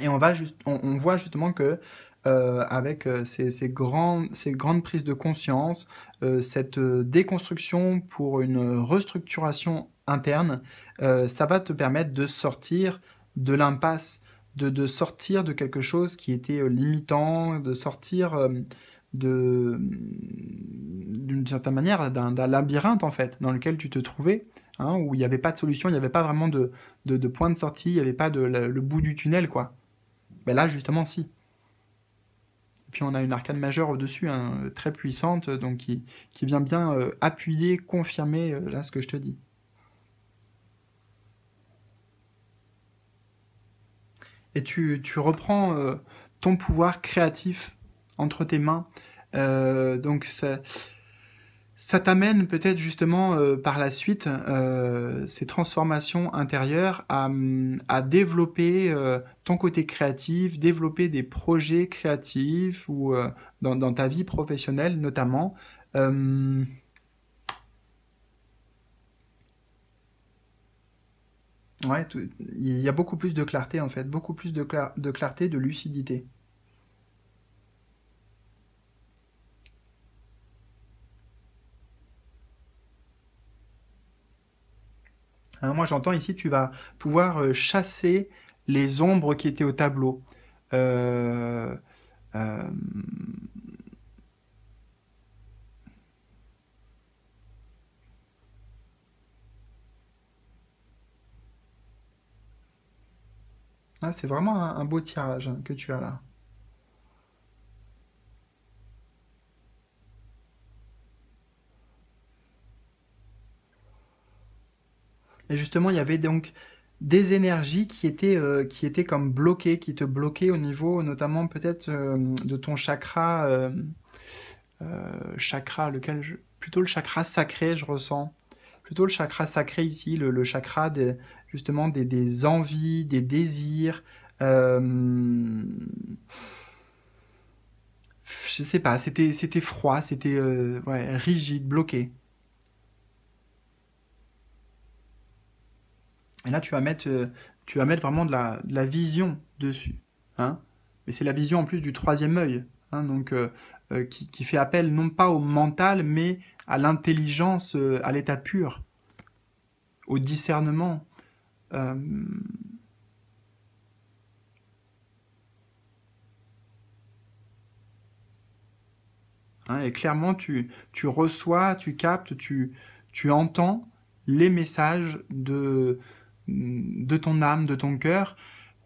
Et on, va juste, on voit justement que euh, avec euh, ces, grandes, ces, grandes, prises de conscience, euh, cette déconstruction pour une restructuration interne, ça va te permettre de sortir de l'impasse, de, sortir de quelque chose qui était limitant, de sortir d'une certaine manière d'un labyrinthe en fait dans lequel tu te trouvais hein, où il n'y avait pas de solution il n'y avait pas vraiment de, de, point de sortie il n'y avait pas de, le, le bout du tunnel quoi ben là justement si puis on a une arcane majeure au-dessus, hein, très puissante, euh, donc qui, vient bien euh, appuyer, confirmer euh, là ce que je te dis. Et tu, reprends ton pouvoir créatif entre tes mains. donc ça, ça t'amène peut-être justement euh, par la suite euh, ces transformations intérieures à, mm, développer euh, ton côté créatif, développer des projets créatifs ou dans, ta vie professionnelle notamment. Ouais, il y a beaucoup plus de clarté en fait, beaucoup plus de, de clarté, de lucidité. Hein, moi, j'entends ici, tu vas pouvoir euh, chasser les ombres qui étaient au tableau. Euh, euh, ah, c'est vraiment un, beau tirage hein, que tu as là. Et justement, il y avait donc des énergies qui étaient, euh, qui étaient comme bloquées, qui te bloquaient au niveau notamment peut-être euh, de ton chakra, euh, chakra lequel plutôt le chakra sacré, je ressens. Plutôt le chakra sacré ici, le, chakra des, justement des, envies, des désirs. je sais pas, c'était froid, c'était rigide, bloqué. Et là, tu vas mettre, euh, tu vas mettre vraiment de la, vision dessus. Hein Mais c'est la vision en plus du troisième œil, hein, donc, euh, euh, qui, fait appel non pas au mental, mais à l'intelligence, à l'état pur, au discernement. Hein, et clairement, tu, reçois, tu captes, tu entends les messages de, de ton âme, de ton cœur,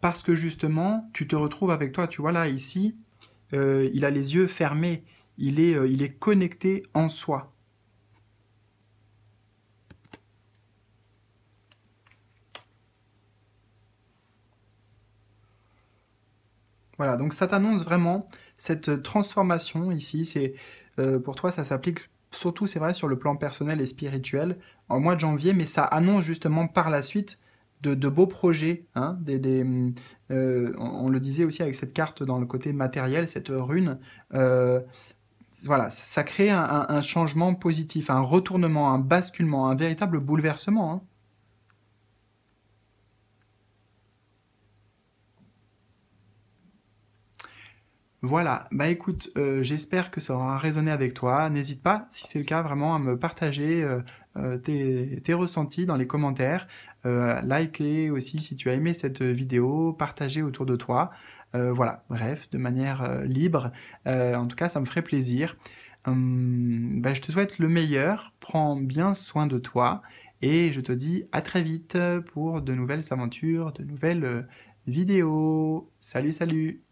parce que justement, tu te retrouves avec toi. Tu vois là, ici, euh, il a les yeux fermés, euh, il est, connecté en soi. Voilà, donc ça t'annonce vraiment cette transformation ici. Euh, pour toi, ça s'applique surtout, c'est vrai, sur le plan personnel et spirituel en mois de janvier, mais ça annonce justement par la suite de, beaux projets. Hein, des, euh, on, le disait aussi avec cette carte dans le côté matériel, cette rune. Euh, voilà, ça crée un, changement positif, un retournement, un basculement, un véritable bouleversement. Hein. Voilà, bah écoute, euh, j'espère que ça aura résonné avec toi. N'hésite pas, si c'est le cas, vraiment à me partager euh, euh, tes, ressentis dans les commentaires. Euh, aussi si tu as aimé cette vidéo, partagez autour de toi. voilà, bref, de manière libre. en tout cas, ça me ferait plaisir. Hum, bah, je te souhaite le meilleur, prends bien soin de toi et je te dis à très vite pour de nouvelles aventures, de nouvelles vidéos. Salut, salut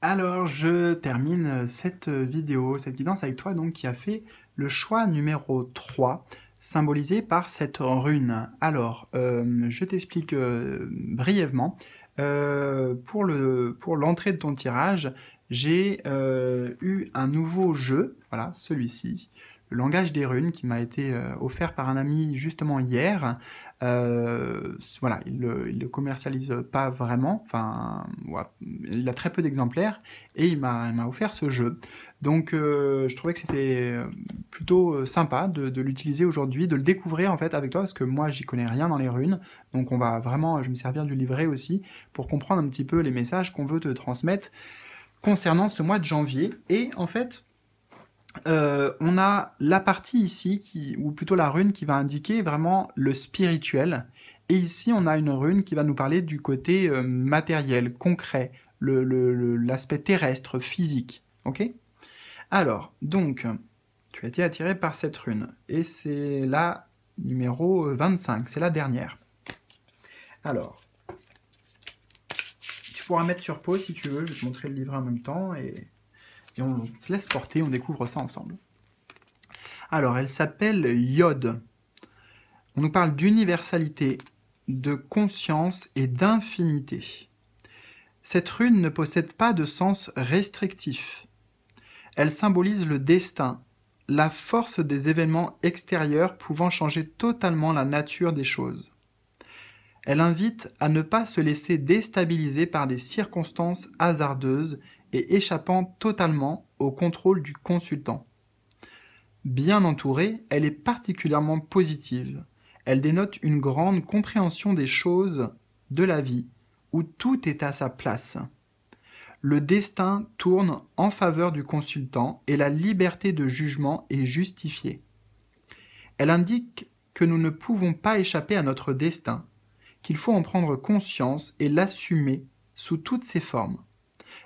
Alors, je termine cette vidéo, cette guidance avec toi, donc, qui a fait le choix numéro 3, symbolisé par cette rune. Alors, euh, je t'explique euh, brièvement. Euh, pour l'entrée de ton tirage, j'ai eu un nouveau jeu, voilà, celui-ci, le langage des runes qui m'a été euh, offert par un ami justement hier. Euh, voilà, il le, le commercialise pas vraiment, enfin, il a très peu d'exemplaires et il m'a offert ce jeu. Donc, euh, je trouvais que c'était plutôt sympa de, l'utiliser aujourd'hui, de le découvrir en fait avec toi parce que moi j'y connais rien dans les runes, donc on va vraiment, je vais me servir du livret aussi pour comprendre un petit peu les messages qu'on veut te transmettre concernant ce mois de janvier et en fait euh, on a la partie ici, qui, ou plutôt la rune qui va indiquer vraiment le spirituel. Et ici, on a une rune qui va nous parler du côté euh, matériel, concret, l'aspect terrestre, physique. Ok Alors, donc, tu as été attiré par cette rune. Et c'est la numéro 25, euh, c'est la dernière. Alors, tu pourras mettre sur pause si tu veux, je vais te montrer le livre en même temps et on se laisse porter, on découvre ça ensemble. Alors, elle s'appelle Yod. On nous parle d'universalité, de conscience et d'infinité. Cette rune ne possède pas de sens restrictif. Elle symbolise le destin, la force des événements extérieurs pouvant changer totalement la nature des choses. Elle invite à ne pas se laisser déstabiliser par des circonstances hasardeuses et échappant totalement au contrôle du consultant. Bien entourée, elle est particulièrement positive. Elle dénote une grande compréhension des choses, de la vie, où tout est à sa place. Le destin tourne en faveur du consultant et la liberté de jugement est justifiée. Elle indique que nous ne pouvons pas échapper à notre destin, qu'il faut en prendre conscience et l'assumer sous toutes ses formes.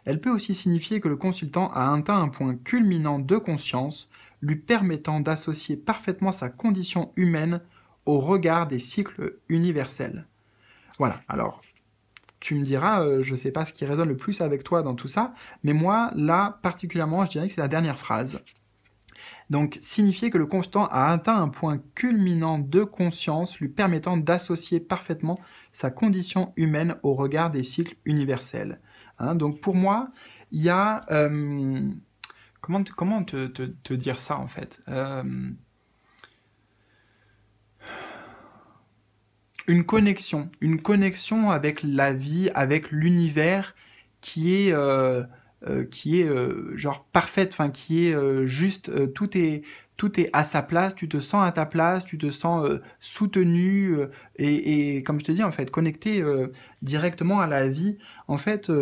Elle peut aussi signifier que le consultant a atteint un point culminant de conscience, lui permettant d'associer parfaitement sa condition humaine au regard des cycles universels. Voilà, alors tu me diras, euh, je ne sais pas ce qui résonne le plus avec toi dans tout ça, mais moi, là, particulièrement, je dirais que c'est la dernière phrase. Donc, signifier que le consultant a atteint un point culminant de conscience lui permettant d'associer parfaitement sa condition humaine au regard des cycles universels. Hein, donc pour moi, il y a... Euh, comment te, comment te, dire ça en fait euh, Une connexion, une connexion avec la vie, avec l'univers qui est... Euh, euh, qui est euh, genre parfaite, enfin qui est euh, juste, tout est tout est à sa place, tu te sens à ta place, tu te sens soutenu et, comme je te dis en fait connecté directement à la vie. En fait,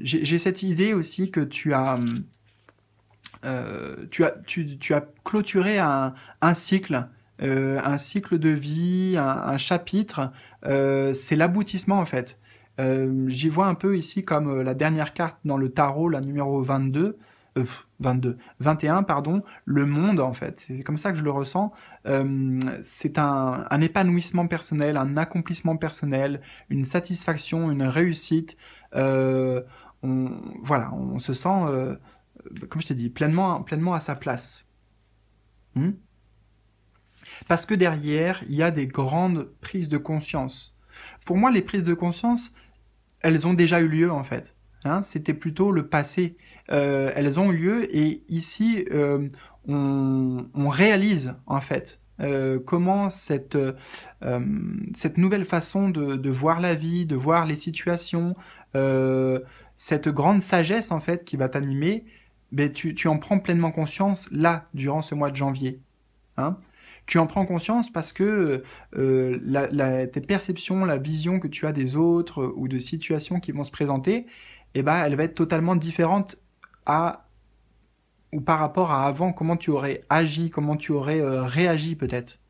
j'ai cette idée aussi que tu as tu as tu, as clôturé un, cycle. un cycle de vie, un chapitre, c'est l'aboutissement en fait euh, j'y vois un peu ici comme euh, la dernière carte dans le tarot, la numéro 22. 22, 21, pardon, le monde en fait. C'est comme ça que je le ressens. Euh, c'est un, épanouissement personnel, un accomplissement personnel, une satisfaction, une réussite. on, voilà, on se sent, comme je t'ai dit, pleinement, pleinement à sa place. Hmm? Parce que derrière, il y a des grandes prises de conscience. Pour moi, les prises de conscience, elles ont déjà eu lieu en fait. Hein. C'était plutôt le passé. Euh, elles ont eu lieu et ici euh, on, réalise en fait euh, comment cette, cette nouvelle façon de, voir la vie, de voir les situations, cette grande sagesse en fait qui va t'animer, ben, tu, en prends pleinement conscience là durant ce mois de janvier. Hein tu en prends conscience parce que euh, tes perceptions, la vision que tu as des autres euh, ou de situations qui vont se présenter, eh ben, elle va être totalement différente à ou par rapport à avant, comment tu aurais agi, comment tu aurais euh, réagi peut-être.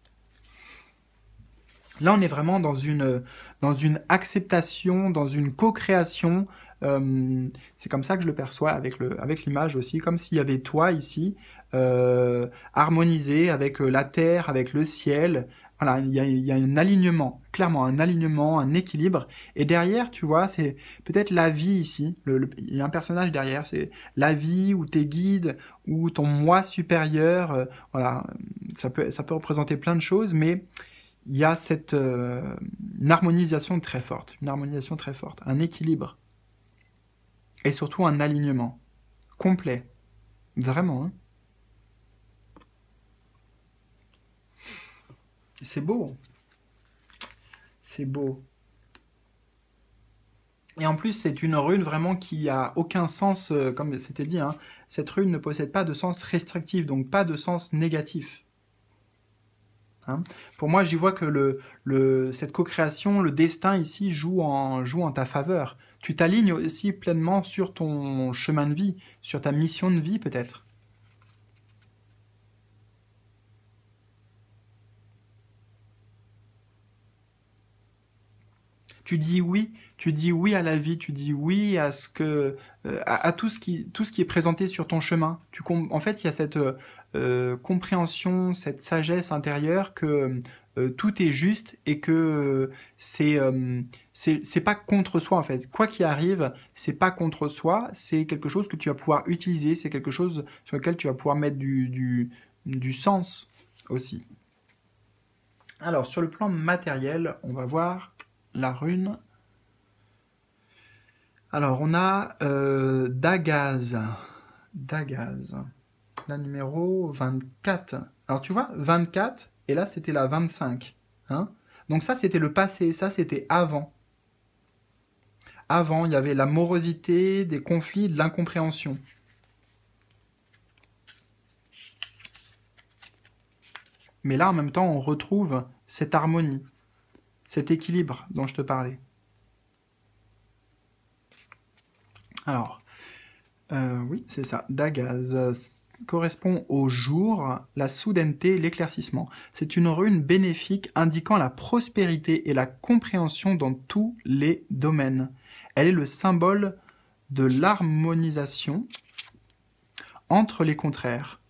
Là, on est vraiment dans une, dans une acceptation, dans une co-création. c'est comme ça que je le perçois avec, avec l'image aussi, comme s'il y avait toi ici, euh, harmonisé avec euh, la terre, avec le ciel. Voilà, il y, a, un alignement, clairement un alignement, un équilibre. Et derrière, tu vois, c'est peut-être la vie ici. il y a un personnage derrière, c'est la vie ou tes guides ou ton moi supérieur. Euh, voilà, ça peut, représenter plein de choses, mais il y a cette harmonisation très forte, une harmonisation très forte, un équilibre et surtout un alignement complet, vraiment. Hein. C'est beau. C'est beau. Et en plus, c'est une rune vraiment qui a aucun sens, euh, comme c'était dit. Hein. cette rune ne possède pas de sens restrictif, donc pas de sens négatif. Hein. Pour moi, j'y vois que cette co-création, le destin ici joue en, joue en ta faveur. Tu t'alignes aussi pleinement sur ton chemin de vie, sur ta mission de vie peut-être. tu dis oui, tu dis oui à la vie, tu dis oui à ce que, euh, à, tout ce qui, tout ce qui est présenté sur ton chemin. Tu en fait, il y a cette euh, euh, compréhension, cette sagesse intérieure que tout est juste et que ce c'est c'est pas contre soi en fait. Quoi qu'il arrive, c'est pas contre soi, c'est quelque chose que tu vas pouvoir utiliser, c'est quelque chose sur lequel tu vas pouvoir mettre du, du, sens aussi. Alors sur le plan matériel, on va voir la rune. Alors, on a euh, Dagaz. Dagaz. La numéro 24. Alors, tu vois, 24, et là, c'était la 25. Hein Donc, ça, c'était le passé, ça, c'était avant. Avant, il y avait la morosité, des conflits, de l'incompréhension. Mais là, en même temps, on retrouve cette harmonie cet équilibre dont je te parlais. Alors, euh, oui, c'est ça, Dagaz euh, correspond au jour, la soudaineté, l'éclaircissement. C'est une rune bénéfique indiquant la prospérité et la compréhension dans tous les domaines. Elle est le symbole de l'harmonisation entre les contraires.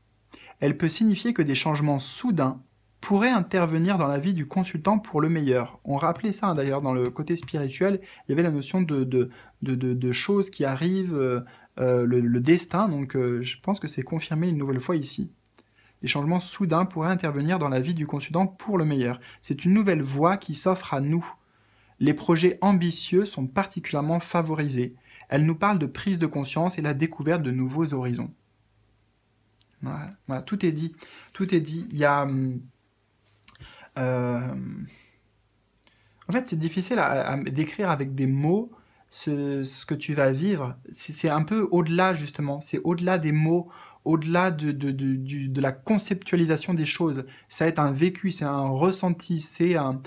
Elle peut signifier que des changements soudains pourrait intervenir dans la vie du consultant pour le meilleur. On rappelait ça hein, d'ailleurs dans le côté spirituel, il y avait la notion de, de, choses qui arrivent, euh, euh, le, destin, donc euh, je pense que c'est confirmé une nouvelle fois ici. Des changements soudains pourraient intervenir dans la vie du consultant pour le meilleur. C'est une nouvelle voie qui s'offre à nous. Les projets ambitieux sont particulièrement favorisés. Elle nous parle de prise de conscience et la découverte de nouveaux horizons. Voilà, tout est dit. Tout est dit. Il y a... Hum, euh, en fait, c'est difficile à, décrire avec des mots ce, que tu vas vivre. C'est un peu au-delà, justement. C'est au-delà des mots, au-delà de, de, la conceptualisation des choses. Ça va être un vécu, c'est un ressenti, c'est un,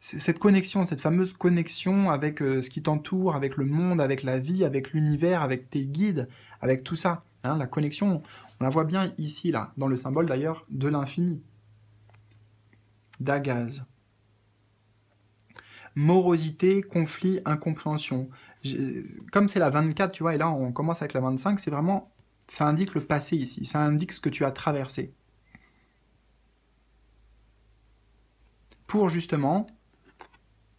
cette connexion, cette fameuse connexion avec euh, ce qui t'entoure, avec le monde, avec la vie, avec l'univers, avec tes guides, avec tout ça. Hein, la connexion, on la voit bien ici, là, dans le symbole d'ailleurs de l'infini d'agaz. Morosité, conflit, incompréhension. Comme c'est la 24, tu vois, et là on commence avec la 25, c'est vraiment, ça indique le passé ici, ça indique ce que tu as traversé. Pour justement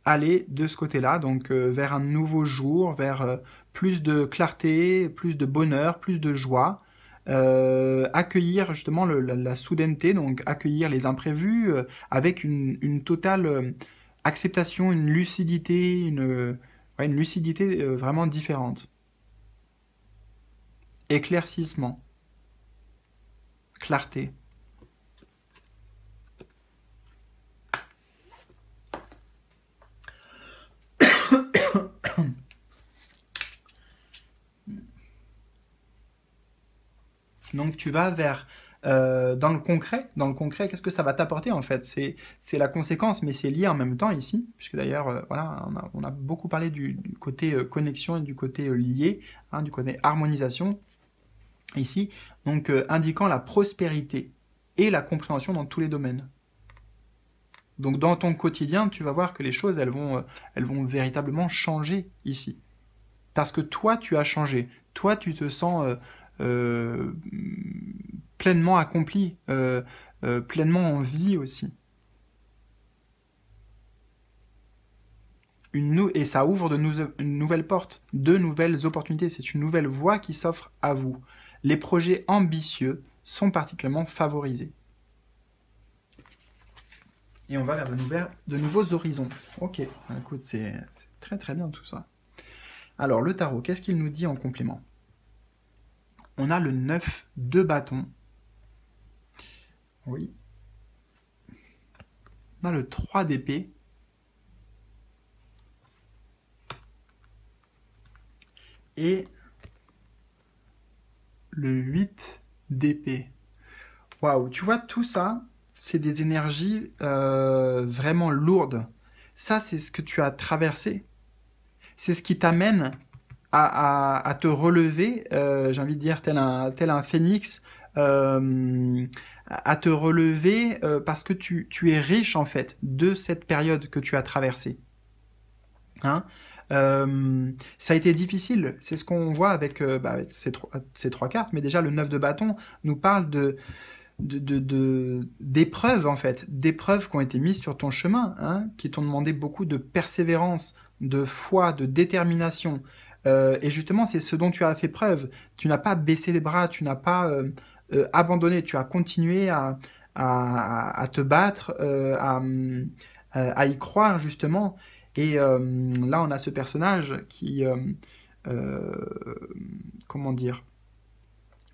aller de ce côté-là, donc euh, vers un nouveau jour, vers euh, plus de clarté, plus de bonheur, plus de joie, euh, accueillir justement la, soudaineté, donc accueillir les imprévus euh, avec une, totale euh, acceptation, une lucidité, une, une lucidité vraiment différente. Éclaircissement. Clarté. Donc tu vas vers euh, dans le concret, dans le concret, qu'est-ce que ça va t'apporter en fait C'est la conséquence, mais c'est lié en même temps ici, puisque d'ailleurs, euh, voilà, on a, beaucoup parlé du, côté euh, connexion et du côté lié, hein, du côté harmonisation ici, donc indiquant la prospérité et la compréhension dans tous les domaines. Donc dans ton quotidien, tu vas voir que les choses, elles vont, elles vont véritablement changer ici. Parce que toi, tu as changé. Toi, tu te sens euh, pleinement accompli, euh, euh, pleinement en vie aussi. Une et ça ouvre de nouvelles portes, de nouvelles opportunités, c'est une nouvelle voie qui s'offre à vous. Les projets ambitieux sont particulièrement favorisés. Et on va vers de, de nouveaux horizons. Ok, écoute, c'est très très bien tout ça. Alors le tarot, qu'est-ce qu'il nous dit en complément on a le 9 de bâton. Oui. On a le 3 d'épée. Et le 8 d'épée. Waouh, tu vois, tout ça, c'est des énergies euh, vraiment lourdes. Ça, c'est ce que tu as traversé. C'est ce qui t'amène à, te relever, euh, j'ai envie de dire tel un, phénix, euh, à te relever euh, parce que tu, es riche en fait de cette période que tu as traversée. Hein ça a été difficile, c'est ce qu'on voit avec, bah, ces, trois, cartes, mais déjà le neuf de bâton nous parle de d'épreuves en fait, d'épreuves qui ont été mises sur ton chemin, hein, qui t'ont demandé beaucoup de persévérance, de foi, de détermination, euh, et justement, c'est ce dont tu as fait preuve. Tu n'as pas baissé les bras, tu n'as pas euh, euh, abandonné, tu as continué à, te battre, à, y croire justement. Et là, on a ce personnage qui, comment dire,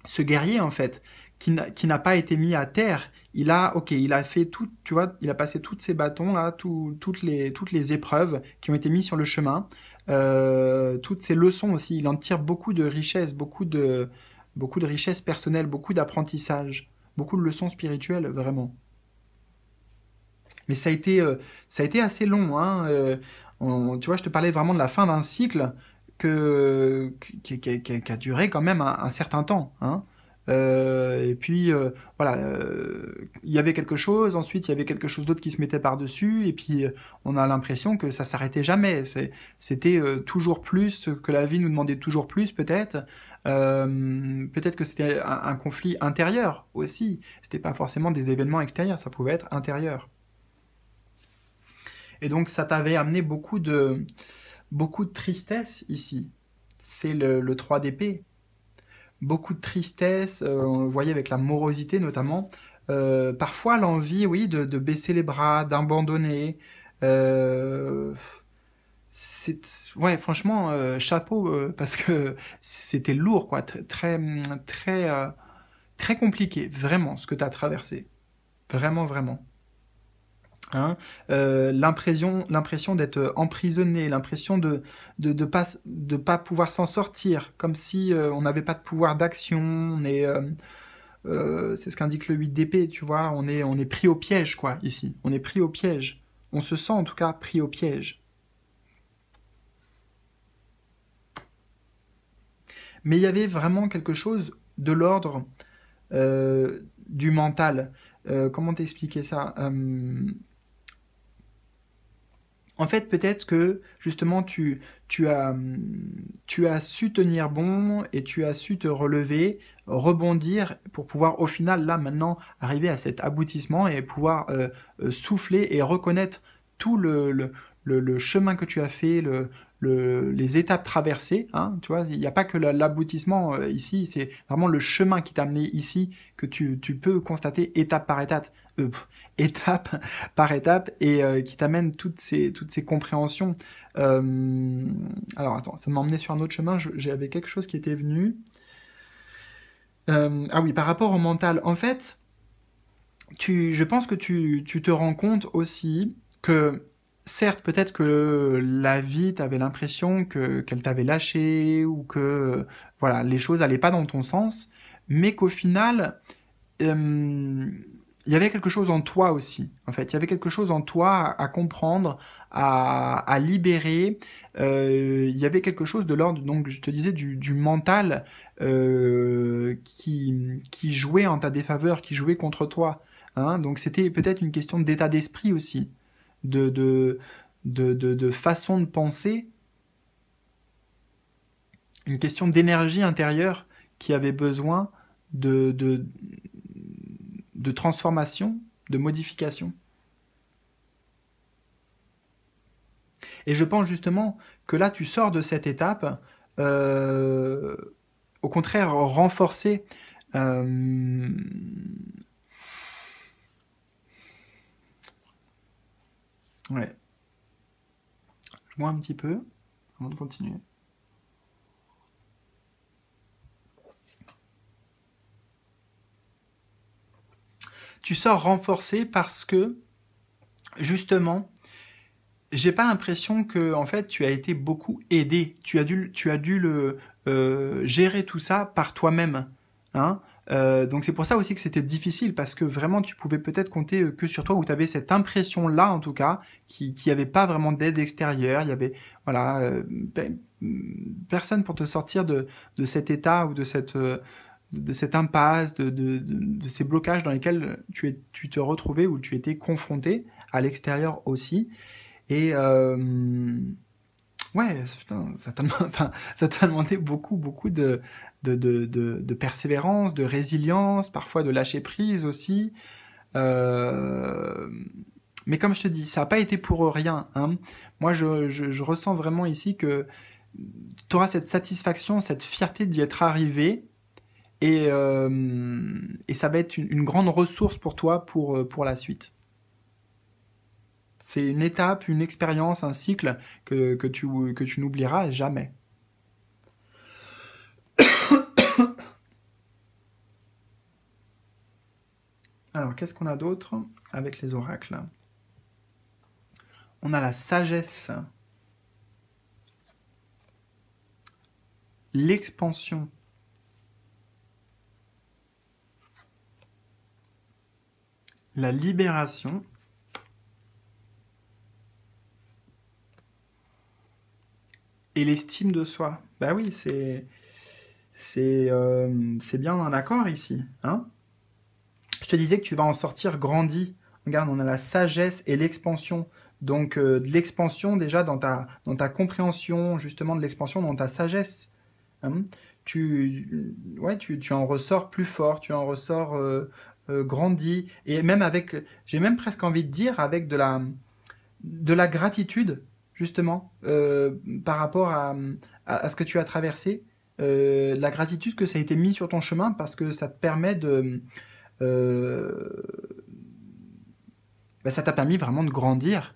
ce guerrier en fait, qui n'a pas été mis à terre. Il a, ok, il a fait tout, tu vois, il a passé toutes ses bâtons là, toutes les toutes les épreuves qui ont été mises sur le chemin, euh, toutes ses leçons aussi. Il en tire beaucoup de richesses, beaucoup de beaucoup de richesses personnelles, beaucoup d'apprentissage, beaucoup de leçons spirituelles vraiment. Mais ça a été euh, ça a été assez long, hein. Euh, tu vois, je te parlais vraiment de la fin d'un cycle que qui, a duré quand même un, un certain temps, hein. Euh, et puis euh, voilà, euh, il y avait quelque chose. Ensuite, il y avait quelque chose d'autre qui se mettait par dessus. Et puis on a l'impression que ça s'arrêtait jamais. C'était toujours plus que la vie nous demandait toujours plus, peut-être. peut-être que c'était un, conflit intérieur aussi. C'était pas forcément des événements extérieurs, ça pouvait être intérieur. Et donc ça t'avait amené beaucoup de beaucoup de tristesse ici. C'est le, le 3DP beaucoup de tristesse, euh, on le voyait avec la morosité notamment, euh, parfois l'envie, oui, de, baisser les bras, d'abandonner. Euh, ouais, franchement, chapeau parce que c'était lourd, quoi, très, très, très compliqué, vraiment, ce que tu as traversé. Vraiment, vraiment. Hein, euh, l'impression, d'être euh, emprisonné, l'impression de ne de, pas, pouvoir s'en sortir, comme si euh, on n'avait pas de pouvoir d'action, c'est ce qu'indique le 8 d'épée, tu vois, on est, on est pris au piège, quoi, ici. On est pris au piège. On se sent, en tout cas, pris au piège. Mais il y avait vraiment quelque chose de l'ordre du mental. comment t'expliquer ça hum, en fait, peut-être que justement hum, tu, as, su tenir bon et tu as su te relever, rebondir pour pouvoir au final, là maintenant, arriver à cet aboutissement et pouvoir euh, euh, souffler et reconnaître tout le, le chemin que tu as fait, le, les étapes traversées. Hein, tu vois, il n'y a pas que l'aboutissement euh, ici, c'est vraiment le chemin qui t'a amené ici que tu, peux constater étape par étape, euh, étape par étape, et euh, qui t'amène toutes ces, toutes ces compréhensions. alors attends, ça m'a emmené sur un autre chemin. J'avais quelque chose qui était venu. ah oui, par rapport au mental, en fait, tu, je pense que tu, tu te rends compte aussi que certes, peut-être que la vie, avais l'impression que qu'elle t'avait lâché ou que voilà, les choses allaient pas dans ton sens, mais qu'au final, il y avait quelque chose en toi aussi. En fait, il y avait quelque chose en toi à, comprendre, à, libérer. Euh, il y avait quelque chose de l'ordre, donc je te disais du, mental euh, qui qui jouait en ta défaveur, qui jouait contre toi. Hein. donc c'était peut-être une question d'état d'esprit aussi de, de, façon de penser, une question d'énergie intérieure qui avait besoin de, de, transformation, de modification. Et je pense justement que là, tu sors de cette étape, euh, au contraire, renforcer euh, Ouais. Je bois un petit peu avant de continuer. Tu sors renforcé parce que, justement, j'ai pas l'impression que en fait tu as été beaucoup aidé. Tu as dû, tu as dû le euh, gérer tout ça par toi-même. Hein euh, donc c'est pour ça aussi que c'était difficile parce que vraiment tu pouvais peut-être compter euh, que sur toi où tu avais cette impression là en tout cas qui n'y avait pas vraiment d'aide extérieure, il y avait voilà euh, mm, personne pour te sortir de cet état ou de cette de cette impasse, de, ces blocages dans lesquels tu, es, tu te retrouvais ou tu étais confronté à l'extérieur aussi. Et, Ouais, putain, ça t'a demandé beaucoup, beaucoup de, persévérance, de résilience, parfois de lâcher prise aussi. Euh, mais comme je te dis, ça n'a pas été pour rien. Hein. Moi, je, ressens vraiment ici que tu auras cette satisfaction, cette fierté d'y être arrivé. Et, euh, ça va être une, grande ressource pour toi pour euh, la suite. C'est une étape, une expérience, un cycle que, tu, que tu n'oublieras jamais. Alors, qu'est-ce qu'on a d'autre avec les oracles On a la sagesse, l'expansion, la libération et l'estime de soi. Ben oui, c'est euh, c'est bien un accord ici. Hein. Je te disais que tu vas en sortir grandi. Regarde, on a la sagesse et l'expansion. Donc euh, de l'expansion déjà dans ta, dans ta compréhension, justement de l'expansion dans ta sagesse. Hein. tu, ouais, tu, en ressors plus fort, tu en ressors euh, grandi. Et même avec, j'ai même presque envie de dire, avec de la, de la gratitude justement, euh, par rapport à, ce que tu as traversé, euh, la gratitude que ça a été mis sur ton chemin, parce que ça te permet de... Euh, bah, ça t'a permis vraiment de grandir,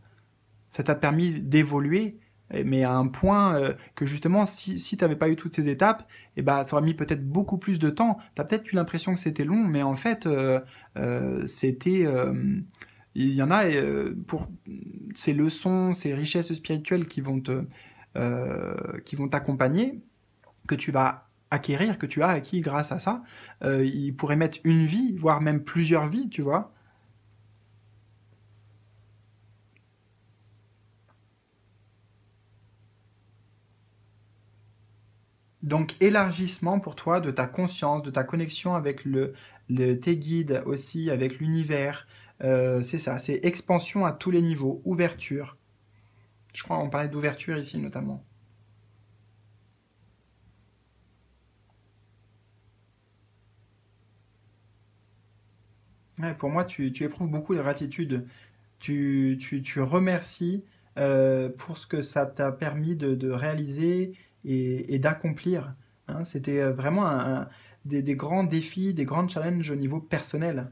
ça t'a permis d'évoluer, mais à un point que justement, si, si tu n'avais pas eu toutes ces étapes, eh ben, ça aurait mis peut-être beaucoup plus de temps. Tu as peut-être eu l'impression que c'était long, mais en fait, c'était il y en a euh, pour ces leçons, ces richesses spirituelles qui vont te, euh, qui vont t'accompagner, que tu vas acquérir, que tu as acquis grâce à ça, euh, il pourrait mettre une vie, voire même plusieurs vies, tu vois. Donc élargissement pour toi de ta conscience, de ta connexion avec le tes guides aussi, avec l'univers, euh, c'est ça, c'est expansion à tous les niveaux, ouverture. Je crois qu'on parlait d'ouverture ici notamment. pour moi, tu, éprouves beaucoup de gratitude. Tu, remercies euh, pour ce que ça t'a permis de, réaliser et, d'accomplir. Hein. C'était euh, vraiment des, des grands défis, des grands challenges au niveau personnel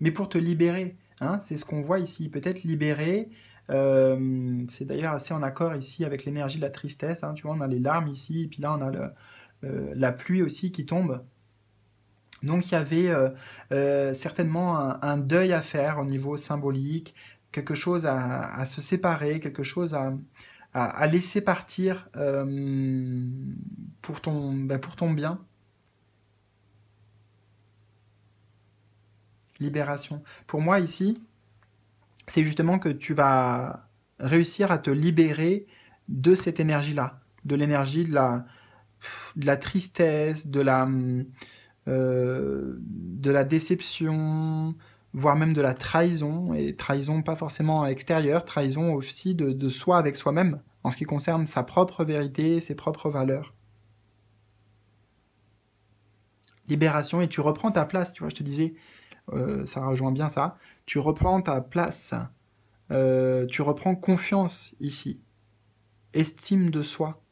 mais pour te libérer. Hein, c'est ce qu'on voit ici, peut-être libérer. Euh, c'est d'ailleurs assez en accord ici avec l'énergie de la tristesse. Hein. tu vois, on a les larmes ici, et puis là, on a euh, la pluie aussi qui tombe. Donc, il y avait euh, certainement un, deuil à faire au niveau symbolique, quelque chose à, se séparer, quelque chose à, laisser partir ben, pour ton bien. libération. Pour moi, ici, c'est justement que tu vas réussir à te libérer de cette énergie-là, de l'énergie de la, la tristesse, de la, hum, euh, de la déception, voire même de la trahison, et trahison pas forcément extérieure, trahison aussi de, de soi avec soi-même, en ce qui concerne sa propre vérité, ses propres valeurs. Libération, et tu reprends ta place, tu vois, je te disais, euh, ça rejoint bien ça. Tu reprends ta place. Euh, tu reprends confiance ici. Estime de soi.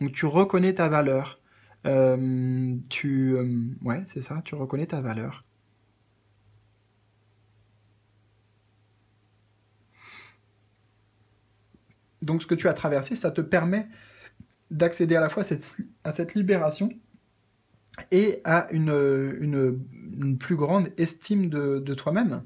Donc tu reconnais ta valeur. Euh, tu, ouais, c'est ça, tu reconnais ta valeur. Donc ce que tu as traversé, ça te permet d'accéder à la fois à cette libération et à une, plus grande estime de, toi-même.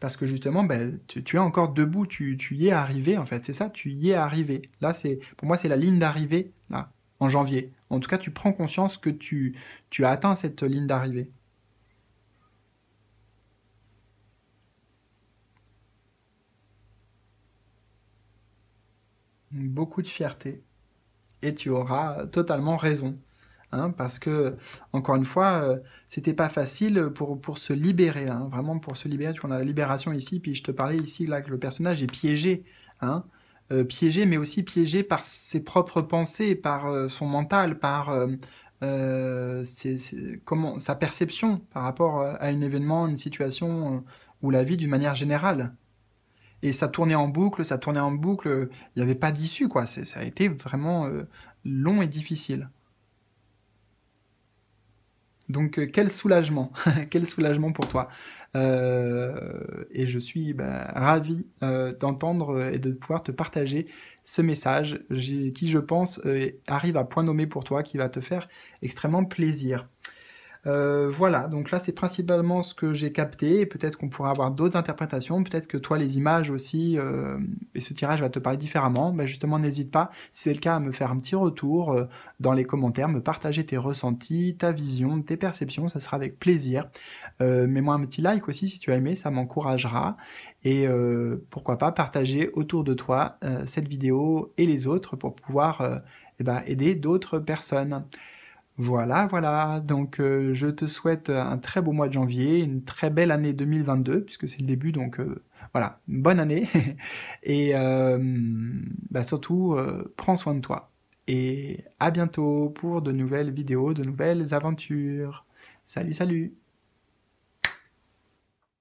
Parce que justement, ben, tu, es encore debout, tu, y es arrivé en fait, c'est ça, tu y es arrivé. Là, pour moi, c'est la ligne d'arrivée, là, en janvier. En tout cas, tu prends conscience que tu, tu as atteint cette ligne d'arrivée. Beaucoup de fierté. Et tu auras totalement raison. Hein, parce que, encore une fois, ce euh, c'était pas facile pour, pour se libérer, hein, vraiment pour se libérer. Tu vois, on a la libération ici, puis je te parlais ici, là, que le personnage est piégé, hein, euh, piégé, mais aussi piégé par ses propres pensées, par euh, son mental, par sa perception par rapport à un événement, une situation ou la vie d'une manière générale et ça tournait en boucle, ça tournait en boucle, il n'y avait pas d'issue, quoi. Ça a été vraiment long et difficile. Donc euh, quel soulagement, quel soulagement pour toi. Euh, et je suis bah, ravi euh, d'entendre et de pouvoir te partager ce message qui, je pense, arrive à point nommé pour toi, qui va te faire extrêmement plaisir. Euh, voilà, donc là c'est principalement ce que j'ai capté, et peut-être qu'on pourra avoir d'autres interprétations, peut-être que toi les images aussi, euh, et ce tirage va te parler différemment, bah, justement n'hésite pas, si c'est le cas, à me faire un petit retour euh, dans les commentaires, me partager tes ressentis, ta vision, tes perceptions, ça sera avec plaisir. Mets-moi un petit like aussi si tu as aimé, ça m'encouragera, et pourquoi pas partager autour de toi cette vidéo et les autres pour pouvoir eh ben, aider d'autres personnes. Voilà, voilà. Donc, euh, je te souhaite euh, un très beau mois de janvier, une très belle année 2022, puisque c'est le début. Donc, euh, voilà, bonne année. et bah, surtout, prends soin de toi. Et à bientôt pour de nouvelles vidéos, de nouvelles aventures. Salut, salut